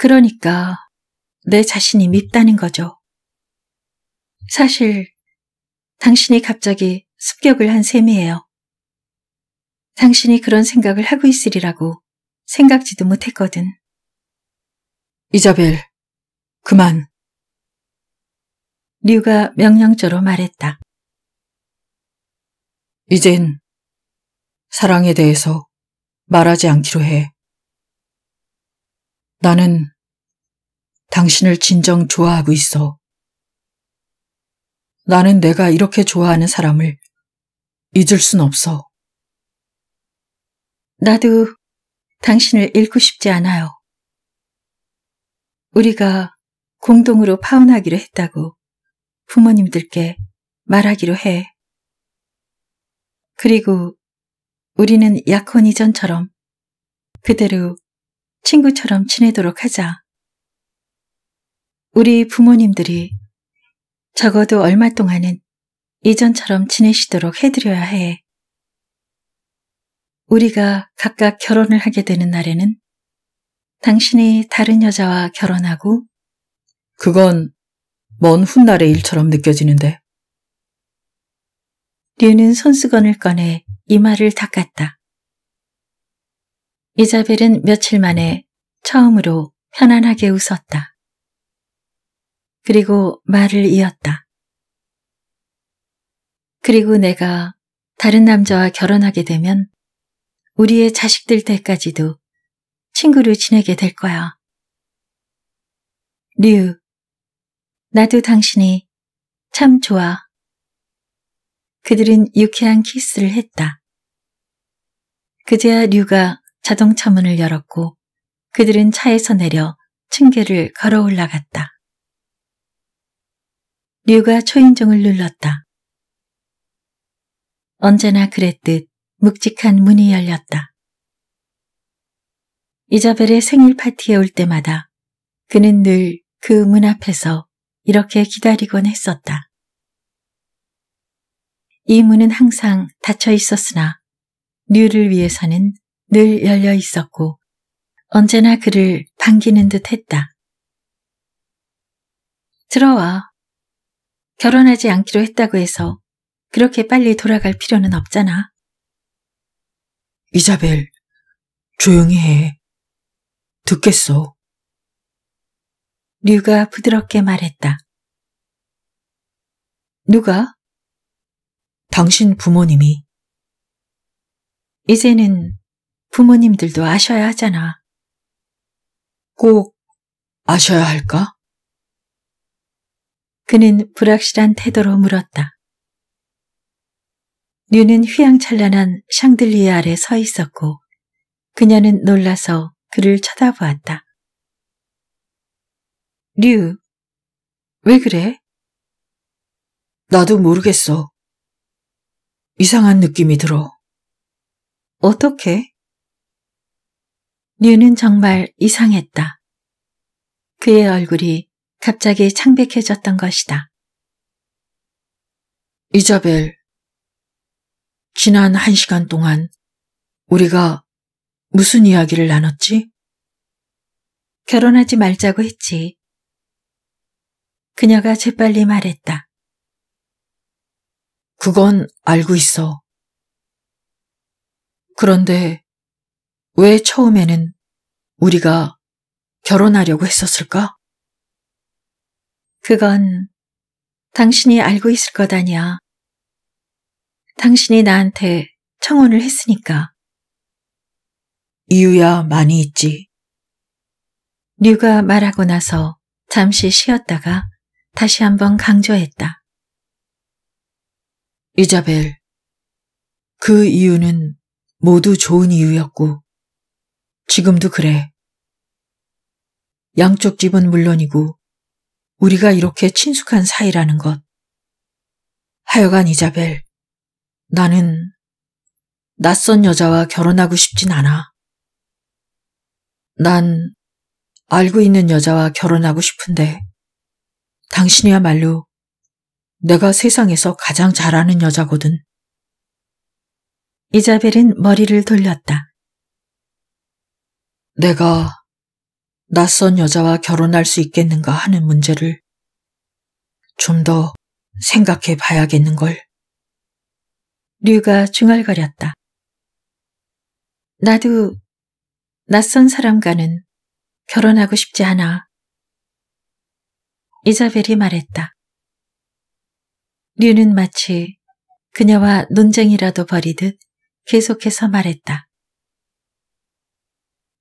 그러니까 내 자신이 밉다는 거죠. 사실 당신이 갑자기 습격을 한 셈이에요. 당신이 그런 생각을 하고 있으리라고 생각지도 못했거든. 이자벨, 그만. 류가 명령조로 말했다. 이젠 사랑에 대해서 말하지 않기로 해. 나는 당신을 진정 좋아하고 있어. 나는 내가 이렇게 좋아하는 사람을 잊을 순 없어. 나도 당신을 잃고 싶지 않아요. 우리가 공동으로 파혼하기로 했다고 부모님들께 말하기로 해. 그리고 우리는 약혼 이전처럼 그대로 친구처럼 지내도록 하자. 우리 부모님들이 적어도 얼마 동안은 이전처럼 지내시도록 해드려야 해. 우리가 각각 결혼을 하게 되는 날에는 당신이 다른 여자와 결혼하고 그건 먼 훗날의 일처럼 느껴지는데. 류는 손수건을 꺼내 이마를 닦았다. 이자벨은 며칠 만에 처음으로 편안하게 웃었다. 그리고 말을 이었다. 그리고 내가 다른 남자와 결혼하게 되면 우리의 자식들 때까지도 친구를 지내게 될 거야. 류, 나도 당신이 참 좋아. 그들은 유쾌한 키스를 했다. 그제야 류가 자동차 문을 열었고 그들은 차에서 내려 층계를 걸어 올라갔다. 류가 초인종을 눌렀다. 언제나 그랬듯 묵직한 문이 열렸다. 이자벨의 생일 파티에 올 때마다 그는 늘 그 문 앞에서 이렇게 기다리곤 했었다. 이 문은 항상 닫혀 있었으나 류를 위해서는 늘 열려 있었고 언제나 그를 반기는 듯 했다. 들어와. 결혼하지 않기로 했다고 해서 그렇게 빨리 돌아갈 필요는 없잖아. 이자벨, 조용히 해. 듣겠어. 류가 부드럽게 말했다. 누가? 당신 부모님이. 이제는 부모님들도 아셔야 하잖아. 꼭 아셔야 할까? 그는 불확실한 태도로 물었다. 류는 휘황찬란한 샹들리에 아래 서 있었고 그녀는 놀라서 그를 쳐다보았다. 류, 왜 그래? 나도 모르겠어. 이상한 느낌이 들어. 어떻게? 류는 정말 이상했다. 그의 얼굴이 갑자기 창백해졌던 것이다. 이자벨, 지난 한 시간 동안 우리가 무슨 이야기를 나눴지? 결혼하지 말자고 했지. 그녀가 재빨리 말했다. 그건 알고 있어. 그런데 왜 처음에는 우리가 결혼하려고 했었을까? 그건 당신이 알고 있을 것 아니야. 당신이 나한테 청혼을 했으니까. 이유야 많이 있지. 류가 말하고 나서 잠시 쉬었다가 다시 한번 강조했다. 이자벨, 그 이유는 모두 좋은 이유였고 지금도 그래. 양쪽 집은 물론이고 우리가 이렇게 친숙한 사이라는 것. 하여간 이자벨, 나는 낯선 여자와 결혼하고 싶진 않아. 난 알고 있는 여자와 결혼하고 싶은데 당신이야말로 내가 세상에서 가장 잘하는 여자거든. 이자벨은 머리를 돌렸다. 내가 낯선 여자와 결혼할 수 있겠는가 하는 문제를 좀 더 생각해 봐야겠는걸. 류가 중얼거렸다. 나도 낯선 사람과는 결혼하고 싶지 않아. 이자벨이 말했다. 류는 마치 그녀와 논쟁이라도 벌이듯 계속해서 말했다.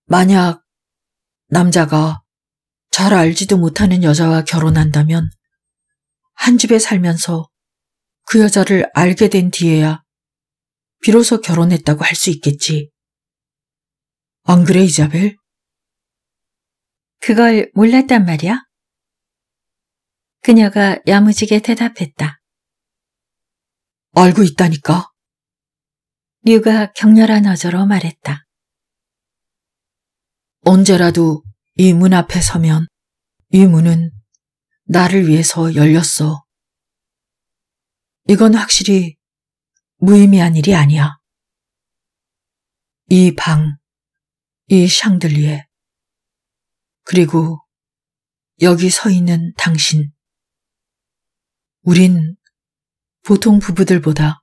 만약 남자가 잘 알지도 못하는 여자와 결혼한다면 한 집에 살면서 그 여자를 알게 된 뒤에야 비로소 결혼했다고 할 수 있겠지. 안 그래, 이자벨? 그걸 몰랐단 말이야? 그녀가 야무지게 대답했다. 알고 있다니까. 류가 격렬한 어조로 말했다. 언제라도 이 문 앞에 서면 이 문은 나를 위해서 열렸어. 이건 확실히 무의미한 일이 아니야. 이 방, 이 샹들리에, 그리고 여기 서 있는 당신. 우린 보통 부부들보다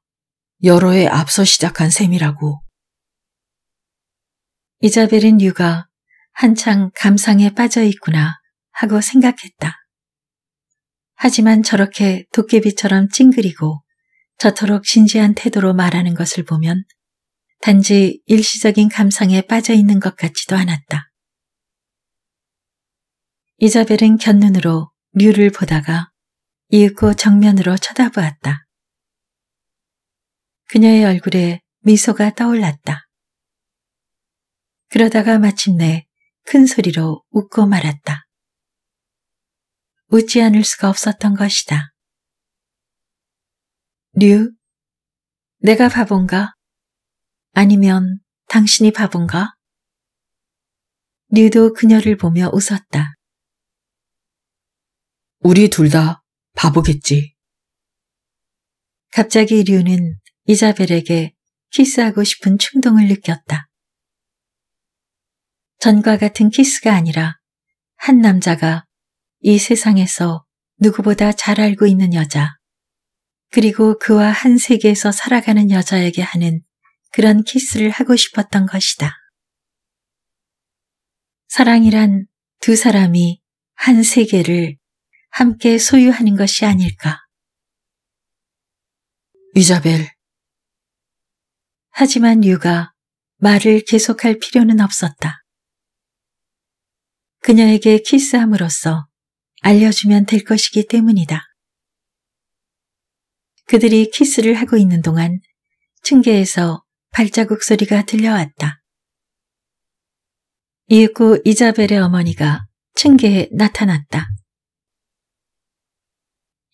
여러 해 앞서 시작한 셈이라고. 이자벨은 유가 한창 감상에 빠져 있구나 하고 생각했다. 하지만 저렇게 도깨비처럼 찡그리고 저토록 진지한 태도로 말하는 것을 보면 단지 일시적인 감상에 빠져 있는 것 같지도 않았다. 이자벨은 곁눈으로 류를 보다가 이윽고 정면으로 쳐다보았다. 그녀의 얼굴에 미소가 떠올랐다. 그러다가 마침내 큰 소리로 웃고 말았다. 웃지 않을 수가 없었던 것이다. 류, 내가 바본가? 아니면 당신이 바본가? 류도 그녀를 보며 웃었다. 우리 둘 다 바보겠지. 갑자기 류는 이자벨에게 키스하고 싶은 충동을 느꼈다. 전과 같은 키스가 아니라 한 남자가 이 세상에서 누구보다 잘 알고 있는 여자, 그리고 그와 한 세계에서 살아가는 여자에게 하는 그런 키스를 하고 싶었던 것이다. 사랑이란 두 사람이 한 세계를 함께 소유하는 것이 아닐까. 이자벨. 하지만 유가 말을 계속할 필요는 없었다. 그녀에게 키스함으로써 알려주면 될 것이기 때문이다. 그들이 키스를 하고 있는 동안 층계에서 발자국 소리가 들려왔다. 이윽고 이자벨의 어머니가 층계에 나타났다.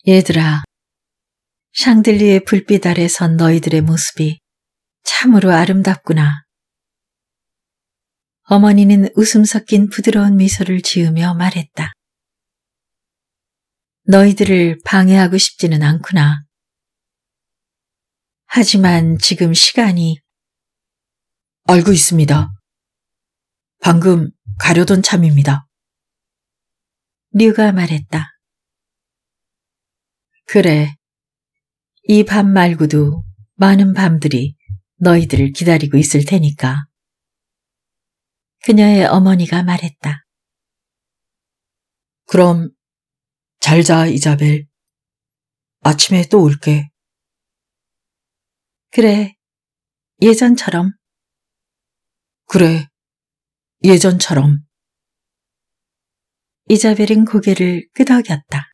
얘들아, 샹들리의 불빛 아래선 너희들의 모습이 참으로 아름답구나. 어머니는 웃음 섞인 부드러운 미소를 지으며 말했다. 너희들을 방해하고 싶지는 않구나. 하지만 지금 시간이 알고 있습니다. 방금 가려던 참입니다. 류가 말했다. 그래. 이 밤 말고도 많은 밤들이 너희들을 기다리고 있을 테니까. 그녀의 어머니가 말했다. 그럼 잘 자, 이자벨. 아침에 또 올게. 그래, 예전처럼. 그래, 예전처럼. 이자벨은 고개를 끄덕였다.